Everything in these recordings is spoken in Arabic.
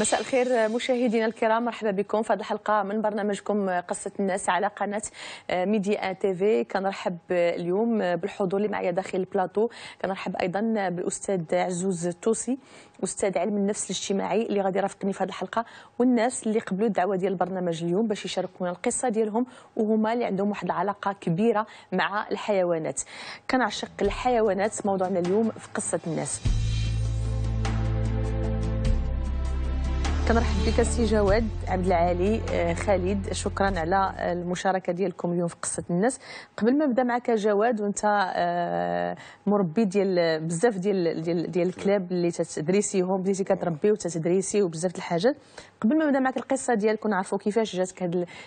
مساء الخير مشاهدينا الكرام مرحبا بكم في هذه الحلقه من برنامجكم قصه الناس على قناه آه، ميديا ان تي في كنرحب اليوم بالحضور اللي معايا داخل البلاطو كنرحب ايضا بالاستاذ عزوز توسي استاذ علم النفس الاجتماعي اللي غادي يرافقني في هذه الحلقه والناس اللي قبلوا الدعوه ديال البرنامج اليوم باش يشاركونا القصه ديالهم وهما اللي عندهم واحد العلاقه كبيره مع الحيوانات كنعشق الحيوانات موضوعنا اليوم في قصه الناس كنرحب بك السي جواد عبد العالي آه، خالد شكرا على المشاركه ديالكم اليوم في قصه الناس قبل ما نبدا معك جواد وانت آه، مربي ديال بزاف ديال ديال, ديال الكلاب اللي تدريسيهم بديتي كتربي وتتدريسي وبزاف الحاجات قبل ما نبدا معك القصه ديالك ونعرفوا كيفاش جاتك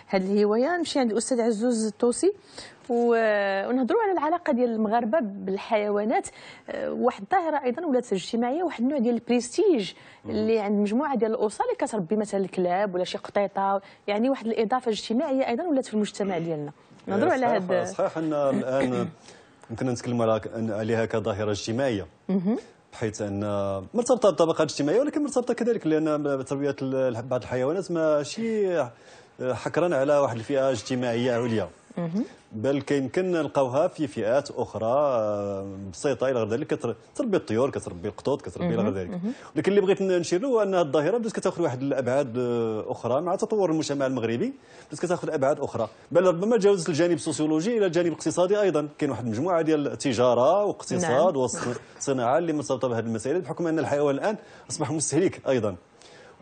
هذه الهوايه نمشي عند الاستاذ عزوز التوسي ونهضروا على العلاقه ديال المغاربه بالحيوانات آه، واحد الظاهره ايضا ولات اجتماعيه واحد النوع ديال البريستيج اللي عند مجموعه ديال الاسر اللي كتربي مثلا الكلاب ولا شي قطيطه يعني واحد الاضافه اجتماعيه ايضا ولات في المجتمع ديالنا آه، نهضروا على هذا صحيح ان الان يمكن نتكلم عليها كظاهره اجتماعيه بحيث ان مرتبطه بالطبقات الاجتماعيه ولكن مرتبطه كذلك لان تربيه بعض الحيوانات ماشي حكرا على واحد الفئه اجتماعيه عليا بل كيمكن نلقاوها في فئات اخرى آه، بسيطه الى غير ذلك تربي الطيور كتربي القطوط كتربي الى غير ذلك ولكن اللي بغيت نشير له هو ان الظاهره بدات كتاخذ واحد الابعاد آه، اخرى مع تطور المجتمع المغربي بدات كتاخذ ابعاد اخرى بل ربما تجاوزت الجانب السوسيولوجي الى الجانب الاقتصادي ايضا كاين واحد المجموعه ديال التجاره واقتصاد نعم. والصناعه اللي مرتبطه بهذه المسائل بحكم ان الحيوان الان اصبح مستهلك ايضا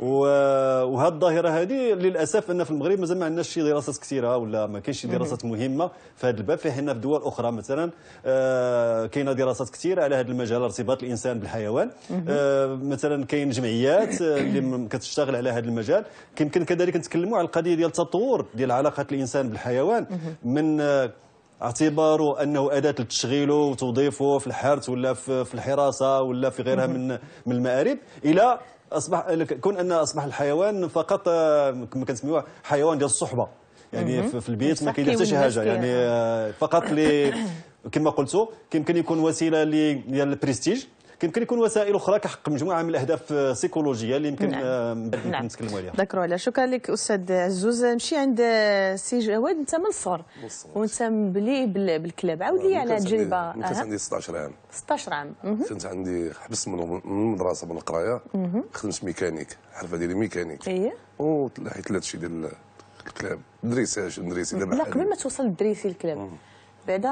وهذه الظاهره هذه للاسف ان في المغرب مازال ما عندناش شي دراسات كثيره ولا ما كاينش شي دراسات مهمه في هذا الباب في حين في دول اخرى مثلا آه، كاينه دراسات كثيره على هذا المجال ارتباط الانسان بالحيوان آه، مثلا كاين جمعيات آه، اللي كتشتغل على هذا المجال يمكن كذلك نتكلموا على القضيه ديال التطور ديال علاقه الانسان بالحيوان من اعتباره انه اداه لتشغيله وتوظيفه في الحرث ولا في الحراسه ولا في غيرها من من المآرب الى اصبح كون ان اصبح الحيوان فقط آه، كما كنسميوه حيوان ديال الصحبه يعني في البيت ما كاين حتى شي حاجه يعني آه، فقط لي كما قلتوا كيمكن يكون وسيله ديال البريستيج كيمكن يكون وسائل اخرى كحق مجموعه من الاهداف السيكولوجيه اللي يمكن نتكلموا عليها دكرو عليها شكرا لك استاذ عزوز نمشي عند سي جواد انت من الصور وانت مبلي بالكلاب عاود لي على تجربه كنت عندي 16 عام 16 عام كنت عندي حبست من المدرسه من القرايه خدمت ميكانيك الحرفه ديالي ميكانيك اييه وحيت لا شي ديال الكلاب دريساج دريسي دابا لا قبل ما توصل دريسي الكلاب بعدا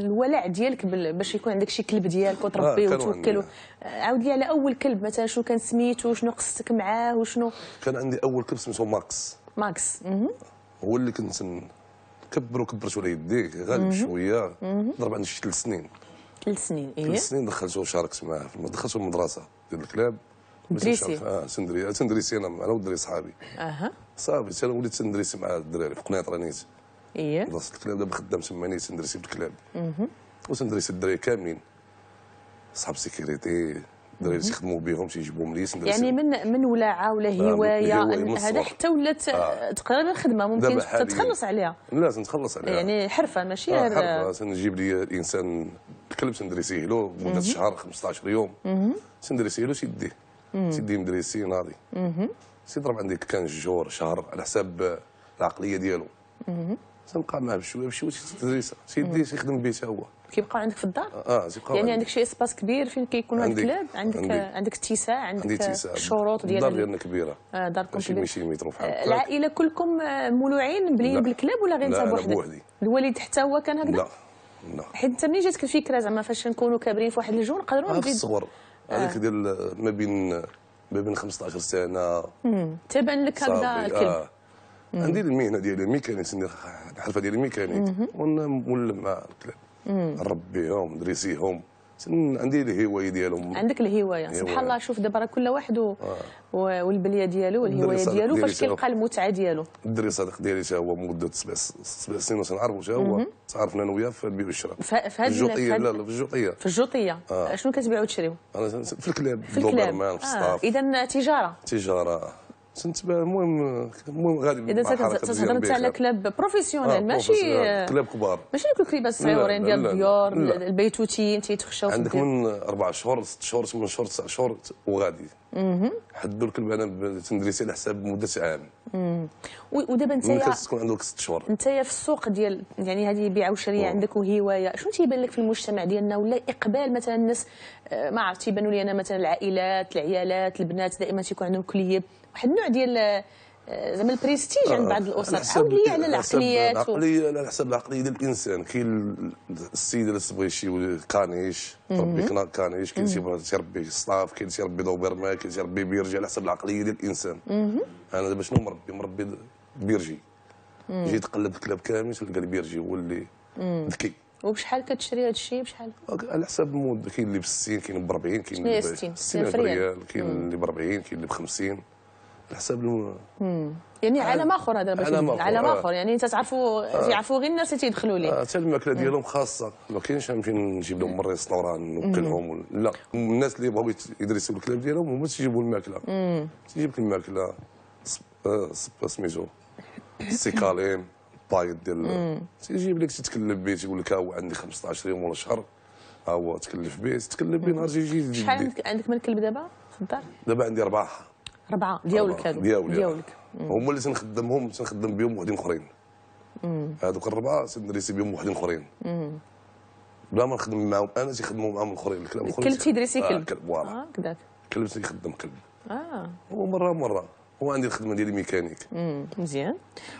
الولع ديالك باش يكون عندك شي كلب ديالك وتربيه آه وتوكل آه، عاود لي على اول كلب مثلا شنو كان سميتو شنو قصتك معاه وشنو كان عندي اول كلب سميتو ماكس ماكس هو اللي كنت نكبر وكبرت على يديك غالب شويه ضرب عندي شي ثلاث سنين ثلاث سنين ايه ثلاث سنين دخلته وشاركت معاه دخلته المدرسه ديال الكلاب تندريسي آه،, اه سندريسي انا ودري صحابي اها صافي وليت سندريسي مع الدراري في قنيطره نيت ايه دراسه الكلاب دابا خدام سماني سندريسي بالكلاب وسندريسي الدراري كاملين صحاب سيكيريتي الدراري اللي تخدموا بهم تيجيبوهم لي يعني من من ولاعه ولا آه، هوايه هذا حتى ولات آه. تقريبا خدمه ممكن تتخلص عليها لازم تخلص عليها يعني حرفه ماشي آه حرفه تنجيب لي الانسان الكلب تندرسيه له مده شهر 15 يوم تندرسيه له تيديه تيديه مدريسي ناضي سيضرب عندك كان شهور شهر على حساب العقليه ديالو معاه بشويه بشويه تدريسه سيدي تيخدم بيتها هو كيبقى عندك في الدار اه تيبقى آه، يعني عندك, شي اسباس كبير فين كيكون هاد الكلاب عندك عندك اتساع عندك الشروط ديال الدار ديالنا كبيره اه داركم كبيره ماشي مترو بحال آه العائله كلكم آه، مولوعين بالكلاب ولا غير انت بوحدك الوالد حتى هو كان هكذا لا لا حيت انت منين جاتك الفكره زعما فاش نكونوا كابرين في واحد الجو نقدروا نبداو الصغر آه. هذاك ديال ما بين ما بين 15 سنه تبان لك هكذا الكلب عندي المهنه ديالي الميكانيك الحرفه ديالي ميكانيك ونلم نربيهم ندريسيهم عندي الهوايه ديالهم عندك الهوايه سبحان الله شوف دابا راه كل واحد و... آه. والبليه ديالو والهوايه ديالو فاش كيلقى المتعه ديالو الدري صديق ديالي حتى هو مده سبع سبع سنين وتنعرفو حتى هو تعرفنا انا وياه في البيع والشراء في, في هذه الجوطيه لا لا في الجوطيه في الجوطيه آه. شنو كتبيعوا وتشريو؟ في الكلاب في الكلاب في السطاف آه. اذا تجاره تجاره تنتبه المهم المهم غادي اذا تتهضر على كلاب بروفيسيونيل آه ماشي كلاب كبار ماشي دوك الكليبات الصغيورين ديال الديور البيتوتيين تيتخشاو عندك من اربع شهور ست شهور ثمان شهور تسع شهور وغادي حدوا الكلب انا تندريسي على حساب مده عام ودابا نتايا خاص تكون عندك ست شهور نتايا في السوق ديال يعني هذه بيع وشريه عندك وهوايه شنو تيبان لك في المجتمع ديالنا ولا اقبال مثلا الناس آه، ما عرفت تيبانوا لي انا مثلا العائلات العيالات البنات دائما تيكون عندهم كليه واحد النوع ديال آه، زعما البريستيج عند بعض الاسر عاود لي على يعني العقليات العقليه على حسب العقليه ديال الانسان كاين السيد اللي تبغي شي كانيش تربي كانيش كاين تيبغي تربي صاف كاين تيربي دوبرمان كاين تيربي بيرجي على حسب العقليه ديال الانسان انا دابا شنو مربي مربي بيرجي جيت قلبت الكلاب كامل تلقى البيرجي هو اللي ذكي وبشحال كتشري هذا الشيء بشحال؟ على حسب المود كاين اللي ب 60 كاين ب 40 كاين اللي ب 60 60 كاين اللي ب 40 كاين اللي ب 50 على حسب الم... يعني عالم اخر هذا عالم اخر عالم آه. اخر يعني انت تعرفوا تيعرفوا آه. غير الناس اللي تيدخلوا ليه آه، حتى الماكله ديالهم خاصه ما كاينش نمشي نجيب لهم من الريستوران نوكلهم لا الناس اللي بغاو يدرسوا الكلاب ديالهم هما تيجيبوا الماكله تيجيب لك الماكله سميتو السيكاليم الطايد ديال تيجيب لك تتكلم به تيقول لك ها هو عندي 15 يوم ولا شهر ها هو تكلف به تتكلم به نهار تيجي شحال عندك عندك من الكلب دابا في الدار؟ دابا عندي اربعه اربعه ديالك هادو ديالك ديالك هما اللي تنخدمهم تنخدم بهم وحدين اخرين هذوك الربعه تندريسي بهم وحدين اخرين بلا ما نخدم معاهم انا تيخدموا معاهم الاخرين الكلاب الاخرين الكلب تيدريسي آه، كلب فوالا آه، هكذاك كلب تيخدم كلب اه هو مره مره هو عندي الخدمه ديالي ميكانيك مزيان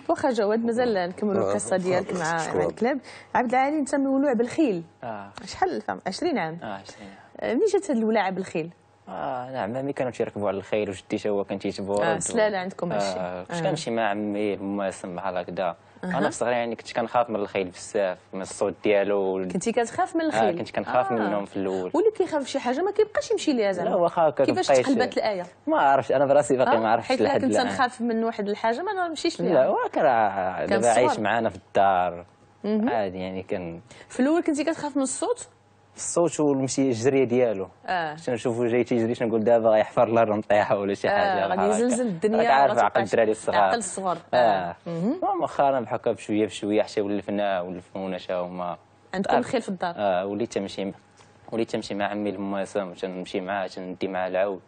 واخا جواد مازال نكملوا آه، القصه آه، ديالك مع الكلاب عبد العالي انت مولوع بالخيل آه. شحال 20 عام اه 20 عام آه، منين جات هذه الولاعه بالخيل اه نعم عمامي كانوا تيركبوا على الخيل وجدي تا هو كان تيتبوا اه سلاله عندكم هادشي آه كنمشي آه. مع عمي المواسم بحال هكذا انا في صغري يعني كنت كنخاف من الخيل بزاف من الصوت ديالو كنتي كتخاف من الخيل آه كنت كنخاف آه. منهم في الاول واللي كيخاف شي حاجه ما كيبقاش يمشي ليها زعما لا كيفاش تقلبت الايه ما عرفتش انا براسي باقي آه. ما عرفتش حيت كنت كنخاف من واحد الحاجه ما نمشيش ليها لا وكرا دابا عايش معانا في الدار عادي يعني كان في الاول كنتي كتخاف من الصوت الصوت والمشي الجريه ديالو اه تنشوفو جاي تيجري تنقول دابا غيحفر الارض نطيحه ولا شي آه، حاجه آه. غادي يزلزل الدنيا عارف عقل الدراري الصغار عقل الصغار اه, آه. بحكا بشويه بشويه حتى ولفنا ولفونا شا هما عندكم آه. خيل في الدار اه وليت تمشي وليت تمشي مع عمي المواسم تنمشي معاه تندي معاه العود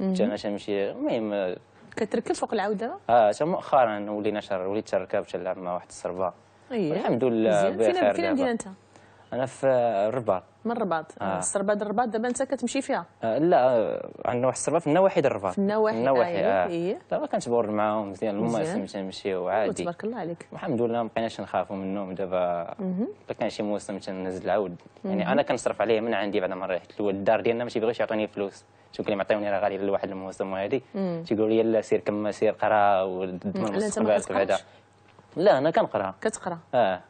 انا تنمشي المهم آه. كتركب فوق العود دابا؟ اه حتى مؤخرا ولينا شر وليت تركب تلعب مع واحد الصربه أيوه. الحمد لله بخير فين فين مدينه انت؟ انا في الرباط من الرباط آه. السرباد آه، الرباط دابا انت كتمشي فيها آه لا آه، عندنا واحد السرباد في النواحي ديال الرباط في النواحي أيوه، آه. إيه. لا كنتبور معاهم مزيان هما تنمشيو عادي تبارك الله عليك الحمد لله ما بقيناش نخافوا منهم دابا دابا كان شي موسم تنهز العود يعني انا كنصرف عليه من عندي بعد ما مرات الدار ديالنا ما تيبغيش يعطيني فلوس شوف لي عطيوني راه غالي لواحد الموسم وهادي تيقولوا لي لا سير كما سير قرا وضمن مستقبلك لا انا كنقرا كتقرا اه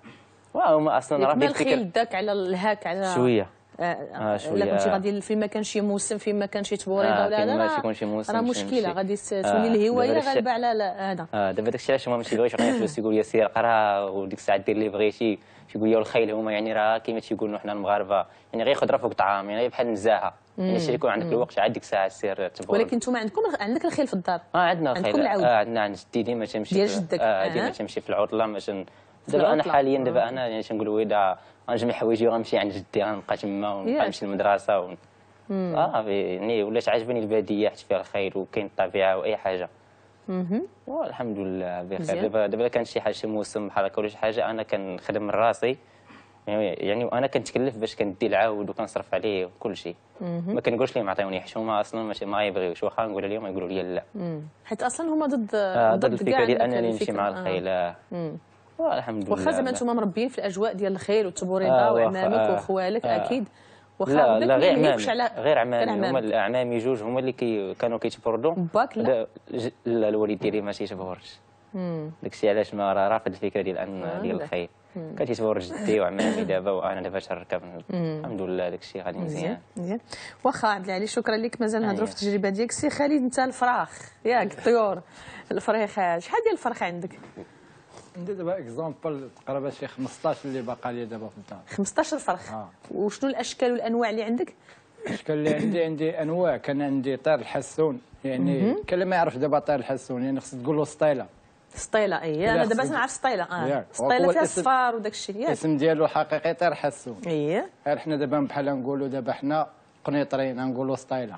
هما اصلا راه الفكر داك على الهاك على شويه آه شويه لا كنتي غادي فين ما كان شي موسم فين ما كان شي تبوريضه ولا موسم راه مشكله غادي تولي الهوايه غالبه على هذا اه دابا داكشي علاش هما ما تيبغيوش غير فلوس يقول لي سير قرا وديك الساعه دير اللي بغيتي تيقول لي الخيل هما يعني راه كيما تيقولوا حنا المغاربه يعني غير خضره فوق طعام يعني بحال المزاحه يعني شي يكون عندك الوقت عاد ديك الساعه سير تبغى ولكن انتم عندكم عندك الخيل في الدار اه عندنا الخيل عندكم العود آه عندنا عند جدي ديما تمشي ديال جدك آه ديما تمشي في العطله مثلا دابا انا حاليا دابا أه. انا يعني تنقول ويدا غنجمع حوايجي وغنمشي عند جدي غنبقى تما ونبقى نمشي للمدرسه و... اه يعني ولات عاجبني الباديه حيت فيها الخير وكاين الطبيعه واي حاجه والحمد لله بخير دابا دابا كان شي حاجه شي موسم بحال هكا ولا شي حاجه انا كنخدم من راسي يعني وانا يعني كنتكلف باش كندي العاود وكنصرف عليه وكل شيء ما كنقولش لهم عطيوني حشومه اصلا ماشي ما يبغيوش واخا نقول لهم يقولوا لي لا حيت اصلا هما ضد آه ضد, ضد الفكره ديال انني نمشي مع آه. الخيل آه، الحمد لله واخا زعما انتم مربيين في الاجواء ديال الخير والتبوريضه آه وعمامك آه، وخوالك آه اكيد واخا لا غير عمامي غير عمامي هما الاعمامي جوج هما اللي كي كانوا كيتبردوا باك لا لا الوالد ديالي ما داك الشيء علاش ما راه رافض الفكره ديال ان آه، ديال الخير كان تيتبهر جدي وعمامي دابا وانا دابا تنركب الحمد لله داك الشيء غادي مزيان مزيان واخا عبد العلي شكرا لك مازال نهضروا أيوة. في التجربه ديالك سي خالد انت الفراخ ياك الطيور الفريخه شحال ديال الفرخ عندك عندي دابا اكزومبل تقريبا شي 15 اللي باقا لي دابا في الدار 15 فرخ آه. وشنو الاشكال والانواع اللي عندك الاشكال اللي عندي عندي انواع كان عندي طير الحسون يعني كان ما يعرف دابا طير الحسون يعني خصك تقول له سطيله سطيله اي انا دابا نعرف سطيله اه سطيله فيها الصفار وداك الشيء ياك الاسم ديالو حقيقي طير حسون اي حنا دابا بحال نقولوا دابا حنا قنيطرين نقولوا سطيله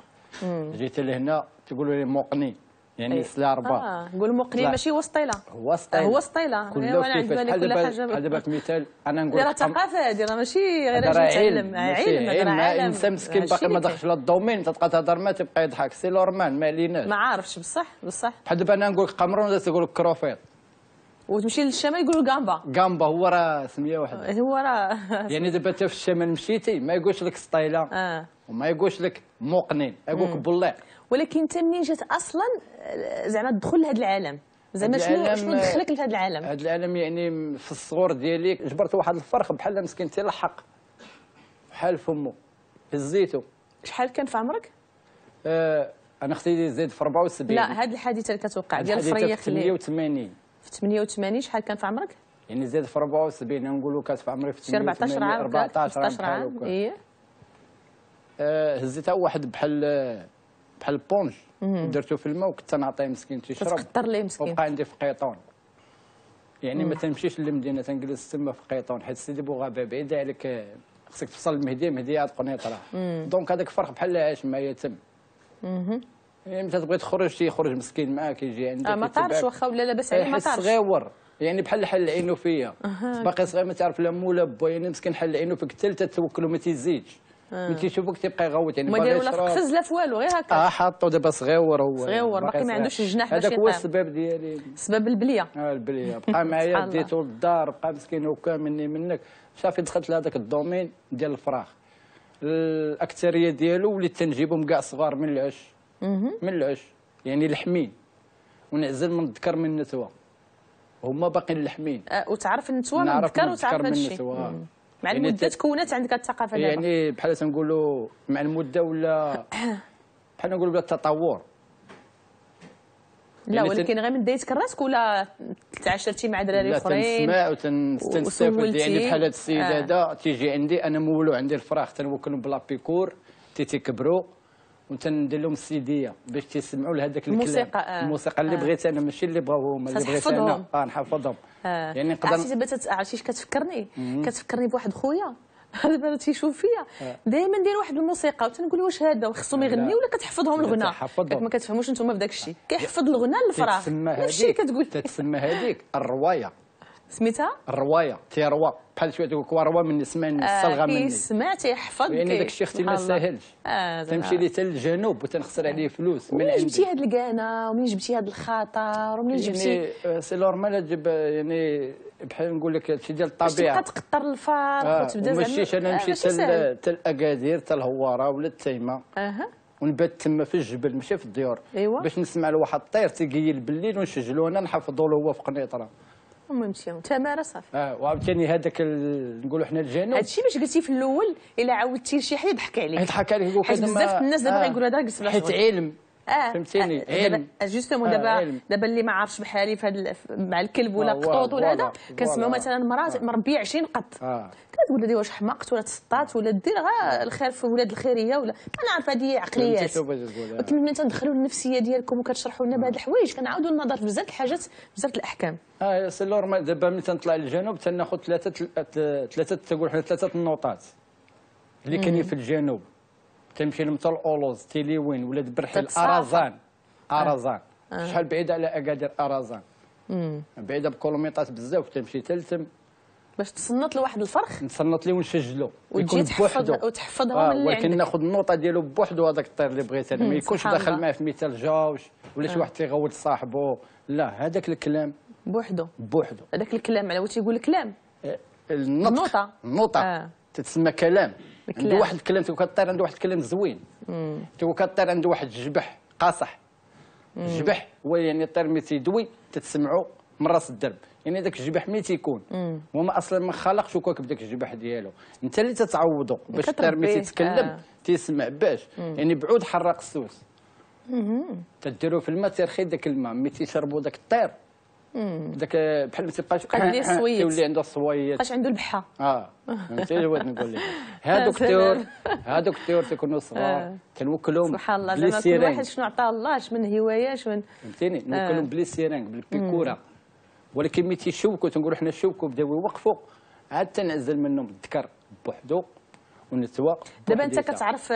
جيت لهنا تقولوا لي مقني يعني سلا ربا اه نقول مقلي ماشي هو سطيله هو سطيله هو سطيله كل إيه، وانا عندي كل حاجه بحال دابا مثال انا نقول راه ثقافه هذه راه ماشي غير علم نتعلم علم علم انسان مسكين باقي ما دخلش الدومين تبقى تهضر ما تبقى يضحك سي نورمال ما عليناش ما عارفش بصح بصح بحال دابا انا نقول لك قمرون تقول لك كروفيط وتمشي للشمال يقولوا غامبا غامبا هو راه سميه واحده هو راه يعني دابا انت في الشمال مشيتي ما يقولش لك سطيله آه. وما يقولش لك مقنين يقول لك ولكن انت منين جات اصلا آه، زعما تدخل لهذا العالم زعما شنو شنو دخلك لهذا العالم هذا العالم يعني في الصغور ديالي جبرت واحد الفرخ بحال مسكين تيلحق بحال فمو هزيته شحال كان في عمرك آه انا اختي زيد في 74 لا هذه الحادثه اللي كتوقع ديال الفريق في 88 في 88 شحال كان في عمرك يعني زيد في 74 نقولوا كانت في عمري في 14 عام 14 عام ايه آه، هزيتها واحد بحال آه، بحال البونج درته في الماء وكنت نعطيه مسكين تيشرب كتكثر ليه مسكين وبقى عندي في قيطون يعني ما تمشيش للمدينه تنجلس تما في قيطون حيت سيدي بوغابه بعيده عليك خصك تفصل المهدي مهدي قنيطره دونك هذاك الفرق بحال عاش معايا تم يعني متى تبغي تخرج تيخرج مسكين معاك يجي عندك آه ما طارش واخا ولا لاباس عليه ما طارش صغيور يعني بحال حل عينو فيا باقي صغير ما تعرف لا مو لا با يعني مسكين حل عينو فيك حتى توكلو ما تيزيدش مين تيشوفك تيبقى يغوت يعني ما داروا لا في قفز لا في والو غير هكا اه حاطو دابا صغيور هو صغيور باقي ما عندوش الجناح هذاك هو السبب ديالي سبب البليه اه البليه بقى معايا ديتو للدار بقى مسكين هكا مني منك صافي دخلت لهذاك الدومين ديال الفراخ الاكثريه ديالو وليت تنجيبهم كاع صغار من العش من العش يعني لحمين ونعزل من الذكر من النسوه هما باقيين لحمين أه وتعرف النسوه من الذكر وتعرف الشيء مع يعني المده يعني تكونت عندك الثقافه دابا يعني بحال تنقولوا مع المده ولا بحال نقولوا بالتطور لا يعني ولكن غير من دايتك راسك ولا تعاشرتي مع دراري اخرين لا تنسمع وتنستافد يعني بحال هاد السيد آه. هذا آه. تيجي عندي انا مولو عندي الفراخ تنوكلهم بلا بيكور تيتيكبروا وتندير لهم السيديه باش تيسمعوا لهذاك الكلام الموسيقى آه. الموسيقى اللي آه. بغيت انا ماشي اللي بغاو هما اللي بغيت انا اه نحفظهم آه. يعني نقدر عرفتي دابا عرفتي كتفكرني كتفكرني بواحد خويا دابا تيشوف فيا دائما آه. داير واحد الموسيقى وتنقول واش هذا خصهم يغني ولا كتحفظهم الغناء ما كتفهموش انتم في داك الشيء كيحفظ الغناء للفراغ نفس الشيء كتقول تتسمى هذيك الروايه سميتها الروايه تيروا بحال شويه تقول روا من سمع الصلغه آه، مني سمع تيحفظ يعني داك الشيء اختي ما ساهلش آه تمشي لي حتى للجنوب وتنخسر عليه فلوس من عندي جبتي هاد الكانه ومنين جبتي هاد الخاطر ومنين يعني جبتي يعني سي نورمال تجيب يعني بحال نقول لك هادشي ديال الطبيعه تبقى تقطر الفار آه وتبدا زعما آه، ماشي انا نمشي آه حتى الاكادير حتى الهواره ولا التيمه اها ونبات تما في الجبل ماشي في الديور ايوا باش نسمع لواحد الطير تيقيل بالليل ونسجلو انا نحفظو له هو في قنيطره صافي ما مشيو صافي اه وعاوتاني هذاك نقولوا حنا الجنون هادشي باش قلتي في الاول الا عاودتي لشي حد يضحك عليك يضحك عليك حيت بزاف الناس دابا غيقولوا آه، هذا جلس حيت علم اه فهمتيني آه علم جوستومون دابا آه, آه، دابا اللي ما عارفش بحالي في هذا مع الكلب ولا آه، قطوط ولا هذا كنسمعوا مثلا مرات آه مربي 20 قط تقول لي واش حماقت ولا تسطات ولا دير غير الخير في ولاد الخيريه ولا انا عارفه هذه عقليات ولكن ملي تدخلوا النفسيه ديالكم وكتشرحوا لنا بهذ الحوايج كنعاودوا النظر في بزاف الحاجات بزاف الأحكام اه سي نورمال دابا ملي تنطلع للجنوب تناخذ ثلاثه ثلاثه تقول حنا ثلاثه النوطات اللي كاينين في الجنوب تمشي لمثل اولوز تيليوين ولاد برحيل ارازان آه. ارازان آه. شحال بعيده على اكادير ارازان بعيده بكيلومترات بزاف تمشي تلتم باش تصنط لواحد الفرخ نصنط ليه ونسجلو وتجي تحفظ وتحفظها آه من ولكن ناخذ النوطه ديالو بوحدو هذاك الطير اللي بغيت انا ما يكونش داخل معاه في مثال جاوج ولا شي آه. واحد تيغوت صاحبو لا هذاك الكلام بوحدو بوحدو هذاك الكلام على واش يقول كلام النوطه النوطه آه. تتسمى كلام عنده واحد الكلام تيقول الطير عنده واحد الكلام زوين تيقول الطير عنده واحد الجبح قاصح الجبح هو يعني الطير ملي تيدوي تتسمعو من راس الدرب يعني ذاك الجبح ملي تيكون هو اصلا ما خلقش وكاك بداك الجبح ديالو انت اللي تتعوضو باش الترمي تيتكلم آه. تيسمع باش مم. يعني بعود حراق السوس تديرو في الماء تيرخي داك الماء ملي تيشربوا داك الطير داك بحال ما تيبقاش تيولي عنده الصويت بقاش عنده البحه اه فهمتي بغيت نقول لك هادوك الطيور هادوك الطيور تيكونوا آه. صغار كنوكلهم سبحان الله زعما كل واحد شنو عطاه الله اش من هوايه اش من فهمتيني نوكلهم آه. بلي سيرانك بالبيكوره ولكن ملي تيشوكوا تنقولوا حنا شوكوا بداو يوقفوا عاد تنعزل منهم الذكر بوحدو ونتوى دابا انت كتعرف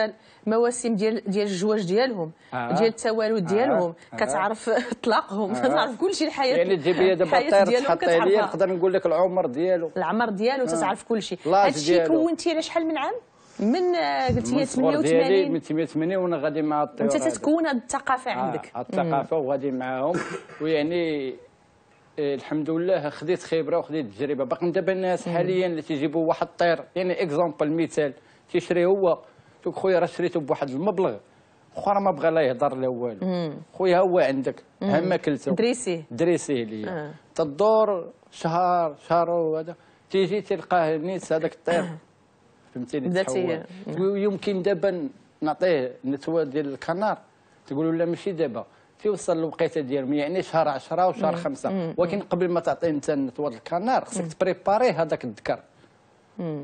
المواسم ديال ديال الجواج ديالهم آه. ديال التوالد ديالهم آه. آه. كتعرف طلاقهم آه. كتعرف كلشي الحياه يعني تجيب لي دابا تحط نقدر نقول لك العمر ديالو العمر ديالو آه. تتعرف كلشي هادشي كونتي على شحال من عام من آه، قلت لي 88 من 88 وانا غادي مع الطيور انت تتكون هذه الثقافه عندك الثقافه وغادي معاهم ويعني الحمد لله خديت خبره وخديت تجربه باقي دابا الناس حاليا اللي تيجيبوا واحد الطير يعني اكزومبل مثال تيشري هو توك خويا راه شريته بواحد المبلغ اخر ما بغى لا يهضر لا والو خويا هو عندك هما كلته دريسيه دريسيه ليا آه. تدور شهر شهر وهذا تيجي تلقاه نيت هذاك الطير فهمتيني تحول يمكن دابا نعطيه نتوى ديال الكنار تقولوا لا ماشي دابا توصل الوقيته ديالهم يعني شهر 10 وشهر 5 ولكن قبل ما تعطيه انت نتوض الكنار خصك تبريباري هذاك الذكر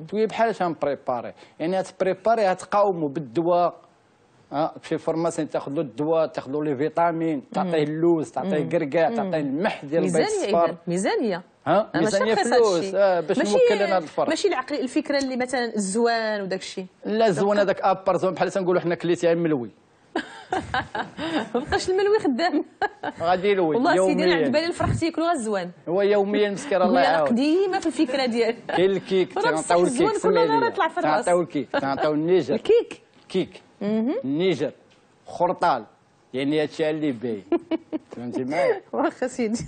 توي بحال بريباري يعني تبريباري تقاومو بالدواء اه بشي فورماسيون تاخذ له الدواء تاخذ له لي فيتامين تعطيه اللوز تعطيه كركاع تعطيه المح ديال البيض الصفار ميزانيه ها ميزانيه فلوس آه، باش نوكل انا هذا الفرق ماشي العقل الفكره اللي مثلا الزوان وداك الشيء لا الزوان هذاك ابار زوان بحال تنقولوا حنا كليتيها ملوي مابقاش الملوي خدام غادي يلوي والله سيدي انا عجباني بالي الفرح تياكلوا غير الزوان هو يوميا مسكين الله يعاونك قديمه في الفكره ديالك كاين الكيك تنعطيو الكيك كل نهار يطلع في الراس تنعطيو الكيك تنعطيو النيجر الكيك كيك النيجر خرطال يعني هادشي اللي باين فهمتي معايا واخا سيدي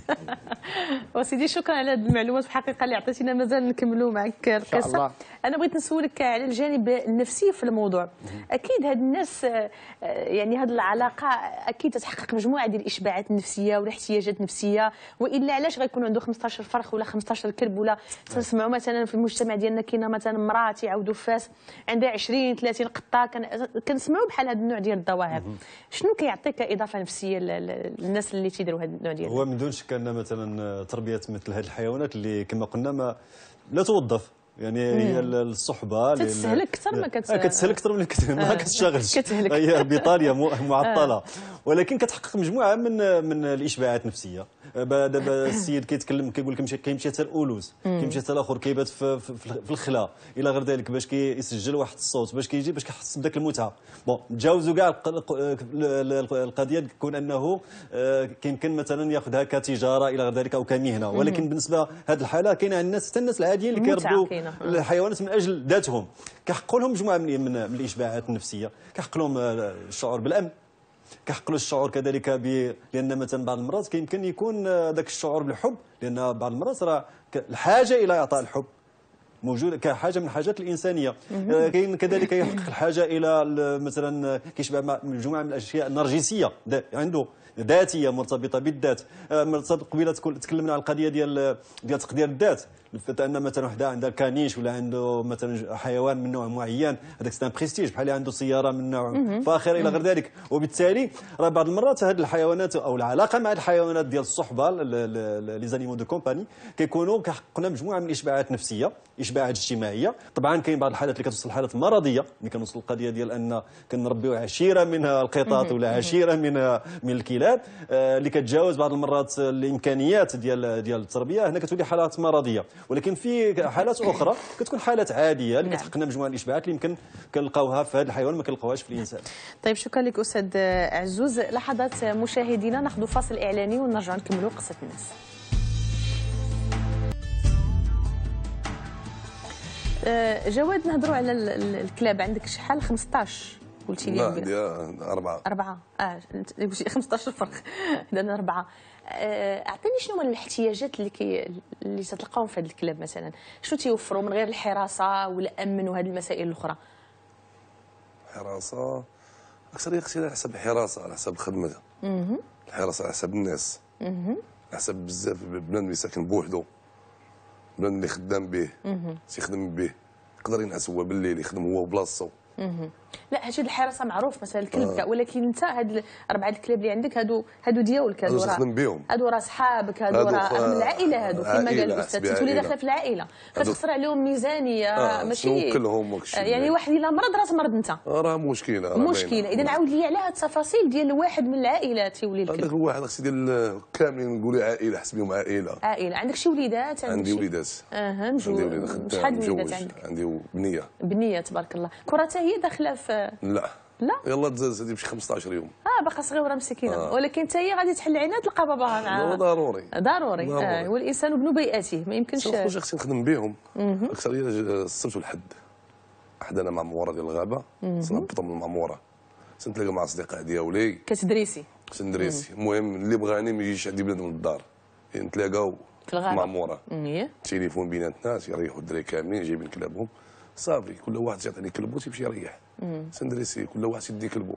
وسيدي شكرا على هذه المعلومات الحقيقه اللي عطيتينا مازال نكملوا معك القصه الله. انا بغيت نسولك على الجانب النفسي في الموضوع اكيد هاد الناس آه، يعني هاد العلاقه اكيد تتحقق مجموعه ديال الاشباعات النفسيه والاحتياجات النفسيه والا علاش غيكون عنده 15 فرخ ولا 15 كلب ولا إيه. تنسمعوا مثلا في المجتمع ديالنا كاينه مثلا مراه تيعاودوا فاس عندها 20 30 قطه كنسمعوا بحال هذا النوع ديال الظواهر شنو كيعطيك كاضافه نفسيه للناس اللي تيديروا هذا النوع ديال هو من دون شك ان مثلا تربيه مثل هذه الحيوانات اللي كما قلنا ما لا توظف يعني هي الصحبه تتسهل اكثر ما آه، كتسهل اكثر من ما آه. كتشتغلش هي بايطاليا آه. معطله ولكن كتحقق مجموعه من من الاشباعات النفسيه دابا السيد كيتكلم كيقول لك كيمشي حتى الاولوز كيمشي حتى الاخر كيبات في, في, في الخلا الى غير ذلك باش كيسجل واحد الصوت باش كيجي باش كيحس بداك المتعه بون تجاوزوا كاع القضيه تكون انه آه، كيمكن مثلا ياخذها كتجاره الى غير ذلك او كمهنه ولكن بالنسبه لهذه الحاله كاينه الناس حتى الناس العاديين اللي كيربوا الحيوانات من اجل ذاتهم كيحقوا لهم مجموعه من, من الاشباعات النفسيه كيحقوا لهم آه، الشعور بالامن كيحقلوا الشعور كذلك ب... لان مثلا بعض المرات كيمكن يكون ذاك آه، الشعور بالحب لان بعض المرات راه الحاجه الى اعطاء الحب موجود كحاجه من الحاجات الانسانيه آه، كاين كذلك يحقق الحاجه الى مثلا آه، كيشبه مجموعه من الاشياء النرجسيه عنده ذاتيه مرتبطه بالذات آه، مرتبط قبيله تكلمنا على القضيه ديال ديال تقدير الذات الفتى ان مثلا وحده عندها كانيش ولا عنده مثلا حيوان من نوع معين هذاك سان بريستيج بحال عنده سياره من نوع فاخر الى غير ذلك وبالتالي راه بعض المرات هذه الحيوانات او العلاقه مع الحيوانات ديال الصحبه لي زانيمو دو كومباني كيكونوا لنا مجموعه من الاشباعات النفسيه اشباعات اجتماعيه طبعا كاين بعض الحالات اللي كتوصل حالات مرضيه اللي كنوصل القضيه ديال ان كنربيو عشيره من القطط ولا عشيره من من الكلاب آه، اللي كتجاوز بعض المرات الامكانيات ديال ديال التربيه هنا كتولي حالات مرضيه ولكن في حالات اخرى كتكون حالات عاديه اللي نعم. كتحقنا مجموعه الاشباعات اللي يمكن كنلقاوها في هذا الحيوان ما كنلقاوهاش في الانسان طيب شكرا لك استاذ عزوز لحظات مشاهدينا ناخذ فاصل اعلاني ونرجع نكملوا قصه الناس آه، جواد نهضروا على الكلاب عندك شحال 15 قلتي لي لا أربعة أربعة اه قلتي 15 فرق عندنا أربعة آه، اعطيني شنو من الاحتياجات اللي كي اللي تتلقاهم في هذا الكلاب مثلا شنو تيوفروا من غير الحراسه والامن وهذه المسائل الاخرى حراسه اكثر اختي على حسب الحراسه على حسب الخدمه الحراسه على حسب الناس على حسب بزاف بنادم اللي ساكن بوحدو البنادم اللي خدام به تيخدم به يقدر ينعس هو بالليل يخدم هو وبلاصتو لا هادشي الحراسه معروف مثلا الكلب آه. ولكن انت هاد اربعه الكلاب اللي عندك هادو هادو ديالك هادو راه هادو راه صحابك هادو راه من آه، العائله هادو كما قال الاستاذ تولي داخله في العائله كتخسر عليهم ميزانيه آه. ماشي توكلهم آه، يعني واحد الا مرض راه مرض انت آه، راه مشكله مشكله اذا عاود لي على هاد التفاصيل ديال واحد من العائله تولي الكلب هذاك واحد خص ديال كاملين نقولوا عائله حسبيهم عائله عائله عندك شي وليدات عندي وليدات اها مجوج شحال من وليدات عندك عندي بنيه بنيه تبارك الله كره هي داخله بزاف لا لا يلا تزازت بشي 15 يوم اه باقا صغيره مسكينه آه. ولكن حتى هي غادي تحل عينها تلقى باباها معاها ضروري ضروري آه. والانسان ابن بيئته ما يمكنش نخرج اختي نخدم بهم اكثر آه، الصبح والحد حدا انا معموره ديال الغابه تنهبطوا من المعموره تنتلاقى مع اصدقاء ديالي كتدريسي تندريسي المهم اللي بغاني يعني ما يجيش عندي بلاد من الدار يعني نتلاقاو في الغابه معموره تليفون بيناتنا تيريحوا الدراري كاملين جايبين كلابهم صافي كل واحد يعطيني كلبو تيمشي يريح سندريسي كل واحد يدي كلبو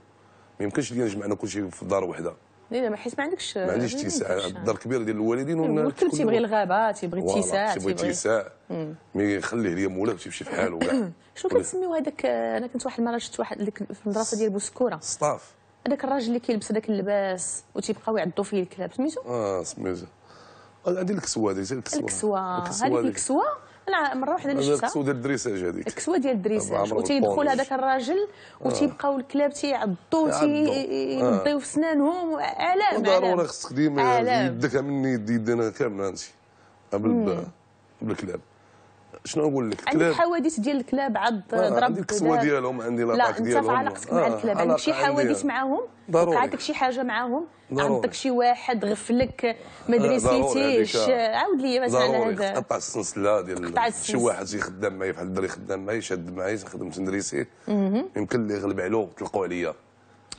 ما يمكنش ليا نجمعنا كلشي في دار وحده لا ما حيت ما عندكش ما عنديش اتساع الدار كبيره ديال الوالدين والكل تيبغي الغابه تيبغي اتساع تيبغي اتساع مي خليه ليا مولاه تيمشي في حاله كاع شنو كنسميو هذاك انا كنت واحد المره شفت واحد في المدرسه ديال بوسكوره سطاف هذاك الراجل اللي كيلبس هذاك اللباس وتيبقاو يعضوا فيه الكلاب سميتو اه سميتو عندي الكسوه هذه الكسوه الكسوه هذه الكسوه انا مره واحده اللي شفتها الكسوه ديال الدريساج هذيك الكسوه ديال الدريساج وتيدخل هذاك الراجل وتيبقاو آه. الكلاب تيعضوا آه. تينضيو في سنانهم علام ضروري خصك ديما يدك من يدي يدينا كامله انت قبل بالكلاب شنو نقول لك عندك حوادث ديال الكلاب عاد آه، ضرب عندي الكسوه ديالهم عندي لاطاك ديالهم لا انت في علاقتك مع آه، الكلاب عندك شي حوادث معاهم وقعتك شي حاجه معاهم عندك شي واحد غفلك ما آه، درسيتيش عاود لي مثلا هذا قطع السنسله ديال شي واحد شي خدام معايا بحال الدري خدام معايا شاد معايا خدمت ندريسيه يمكن اللي غلب عليه تلقوا عليا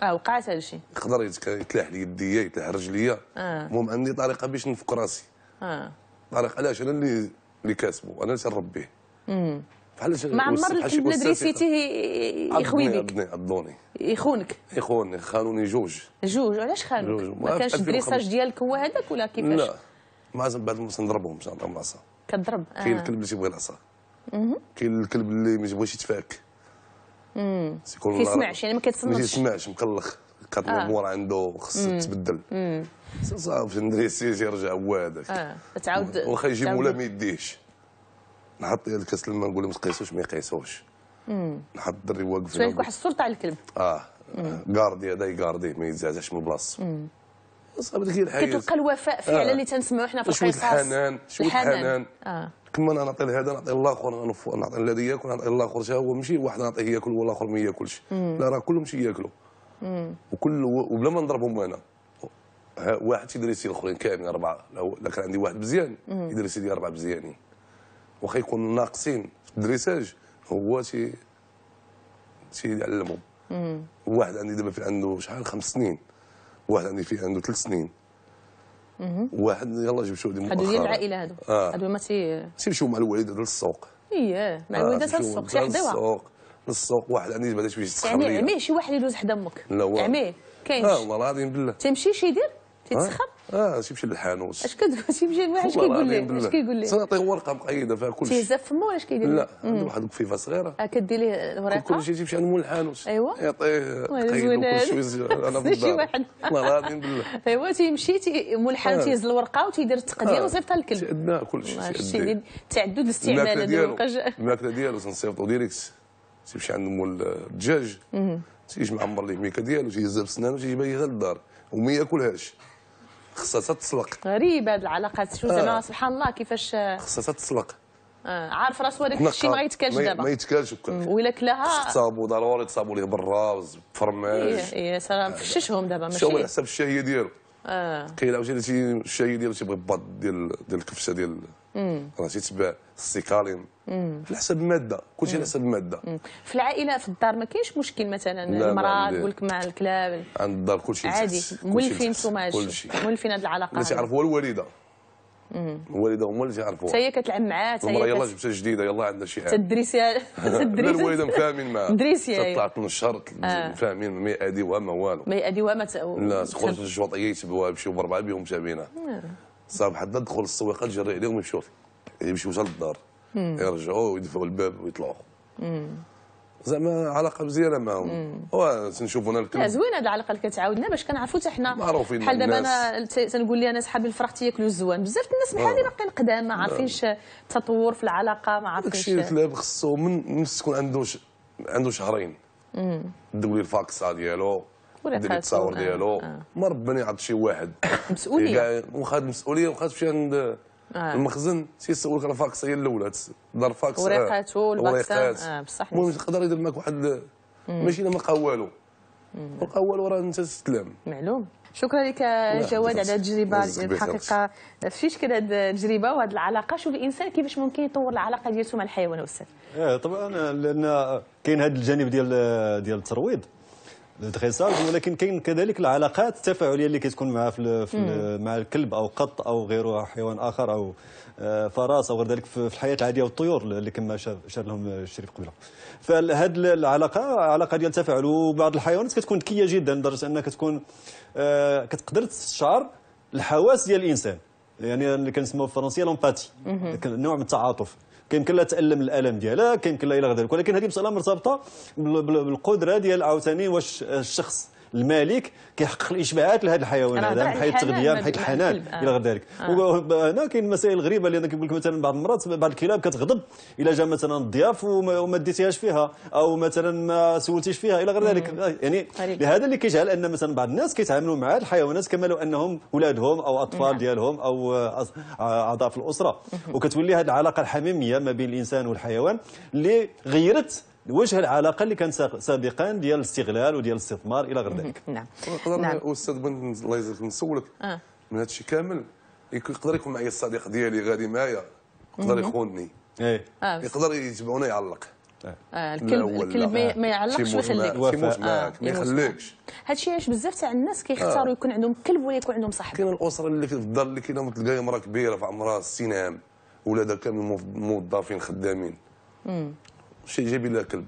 اه وقعت هذا الشيء يقدر يتلاح لي يديا يتلاح رجليا المهم عندي طريقه باش نفك راسي اه طريقه علاش انا اللي اللي لكاسبه انا نشرب به بحال ما عمر الكلب بلاد ريسيتيه يخويدك عضوني يخونك يخوني خانوني جوج جوج علاش خانوك جوج. ما كانش الدريساج ديالك هو هذاك ولا كيفاش لا مع بعد ما نضربهم نعطيهم العصا كضرب آه. كاين الكلب اللي تيبغي العصا كاين الكلب اللي ما تيبغيش يتفاك ما كيسمعش يعني ما كيتسمعش ما كيسمعش مقلخ كانت آه. الامور آه. عنده خص تبدل صافي السيسي يرجع هو هذاك اه تعاود واخا يجي مولا ما يديهش نحط الكاس لما نقول لهم ما تقيسوش ما يقيسوش نحط الدري واقف شويه واحد السلطه على الكلب اه كاردي هذا يغاردي ما يتزعزعش من بلاصتو صافي ديك الحياه كتلقى الوفاء فعلا آه. اللي تنسمعوا حنا في القصص شويه الحنان شويه الحنان آه. كما انا نعطي لهذا نعطي للاخر نعطي الذي ياكل نعطي للاخر حتى هو ماشي واحد نعطيه ياكل والاخر ما ياكلش لا راه كلهم شي ياكلوا وكل وبلا ما نضربهم انا واحد تيدريسي لي الاخرين كاملين اربعه لو كان عندي واحد مزيان يدريسي لي اربعه مزيانين واخا يكونوا ناقصين في الدريساج هو تي تيعلمهم واحد عندي دابا في عنده شحال خمس سنين واحد عندي فيه عنده ثلاث سنين واحد يلاه جبتو هذه مؤخرا هادو ديال العائله هادو آه. هادو ما تي تيمشيو مع الوالد للسوق اييه مع الوالدات للسوق تيحضيوها السوق واحد عندي بدا شويه تسخن يعني عمي شي واحد يدوز حدا امك لا والله عمي كاينش اه والله العظيم بالله شي يدير تيتسخر اه تيمشي للحانوت اش كتقول تيمشي لواحد اش كيقول ليه اش كيقول ليه تنعطيه ورقه مقيده فيها كلشي تيهزها في فمو ولا اش كيدير لا عنده واحد القفيفه صغيره اه كدي ليه الورقه كلشي تيمشي عند مول الحانوت ايوا يعطيه قيد وكلشي انا في الدار والله العظيم بالله ايوا تيمشي مول الحانوت آه. تيهز الورقه وتيدير التقدير آه. وصيفطها للكلب تيعدنا كلشي يعني تعدد الاستعمال هذا الماكله ديالو الماكله ديالو تنصيفطو ديريكت تيمشي عند مول الدجاج تيجي معمر ليه ميكا ديالو تيجي تيهزها بسنانو تيجيبها ليه للدار وما ياكلهاش خصها تتسلق غريبه هاد العلاقات شو زعما آه. سبحان الله كيفاش خصها تتسلق آه. عارف راسو هذاك الشيء ما يتكالش دابا ما يتكالش ولا كلاها تصابو ضروري تصابو ليه برا فرماج اي اي سلام فششهم آه. دابا ماشي شو على حسب الشهيه ديالو اه كاين عاوتاني الشهيه ديالو تيبغي باط ديال ديال الكفشه ديال راه تبع السيكارين على حسب الماده كلشي على حسب الماده في العائله في الدار ما كاينش مشكل مثلا المراه تقول لك مع الكلاب عند الدار كلشي عادي مولفين نتوما كلشي مولفين هذه العلاقه اللي تعرفوا الوالده الوالده هما اللي تيعرفوها هي كتلعب معاه حتى هي يلاه جبتها جديده يلاه عندنا شي حاجه تدريسيها تدريسيها الوالده مفاهمين معاها تدريسيها أيوة. تطلع 12 شهر آه. مفاهمين ما يأديوها ما والو ما يأديوها ما لا تخرج الجواطيه يتبعوها بشي بربعه بهم تابينها آه. صافي حد دخل السواق الجري عليهم يمشوا يعني يمشيو حتى للدار يرجعوا ويدفعوا الباب ويطلعوا زعما علاقه مزيانه معاهم هو تنشوفوا انا الكلب زوينه هذه العلاقه اللي كتعاودنا باش كنعرفوا حتى حنا معروفين بحال دابا انا تنقول لي انا صحابي الفرح تياكلوا الزوان بزاف الناس بحالي آه. باقيين قدام ما عارفينش آه. التطور في العلاقه ما عارفينش داكشي الكلاب خصو من تكون عنده عنده شهرين دوي الفاكسه ديالو دير التصاور ديالو آه. ما ربنا يعطي شي واحد إيه، مسؤوليه واخا المسؤوليه وخاد تمشي عند آه. المخزن تيسولك راه فاكس هي الاولى دار فاكس آه، وريقاته والباكسات آه بصح المهم يقدر يدير معك واحد ماشي ما قا والو لقى والو راه انت تستلم معلوم شكرا لك جواد على التجربه الحقيقه في شكل هذه التجربه وهذه العلاقه شوف الانسان كيفاش ممكن يطور العلاقه ديالته مع الحيوان استاذ إيه، طبعا لان كاين هذا الجانب ديال ديال الترويض الدريساج ولكن كاين كذلك العلاقات التفاعليه اللي كتكون معها في, في مع الكلب او قط او غيره حيوان اخر او آه، فراس او غير ذلك في الحياه العاديه والطيور اللي كما شار لهم الشريف قبيله فهاد العلاقه علاقه ديال التفاعل وبعض الحيوانات كتكون ذكيه جدا لدرجه انها كتكون آه، كتقدر تستشعر الحواس ديال الانسان يعني اللي كنسموه في الفرنسيه لومباتي نوع من التعاطف كيمكن لها تالم الالم ديالها كيمكن لها الى غدا ولكن هذه مساله مرتبطه بالقدره ديال عاوتاني واش الشخص المالك كيحقق الاشباعات لهذا الحيوان هذا من حيث التغذيه من حيث الحنان الى غير ذلك هنا آه. آه، كاين مسائل غريبه لان كيقول لك مثلا بعض المرات بعض الكلاب كتغضب الى جا مثلا الضياف وما ديتيهاش فيها او مثلا ما سولتيش فيها الى غير ذلك آه، يعني لهذا اللي كيجعل ان مثلا بعض الناس كيتعاملوا مع الحيوانات كما لو انهم اولادهم او اطفال نعم. ديالهم او اعضاء في الاسره وكتولي هذه العلاقه الحميميه ما بين الانسان والحيوان اللي غيرت وجه العلاقه اللي كانت سابقا ديال الاستغلال وديال الاستثمار الى غير ذلك نعم نقدر نعم. استاذ بنت الله يجزيك نسولك آه. من هذا الشيء كامل يقدر يكون معايا الصديق ديالي غادي معايا يقدر يخونني ايه آه. يقدر يتبعونا يعلق آه, آه، الكلب الكلب ما يعلقش ويخليك تيموت معاك ما آه، يخليكش هادشي علاش بزاف تاع الناس كيختاروا يكون عندهم كلب ولا يكون عندهم صاحب كاين الاسره اللي في الدار اللي كاينه تلقاها مراه كبيره في عمرها 60 عام ولادها كاملين موظفين خدامين يجيب ايجابي للكلب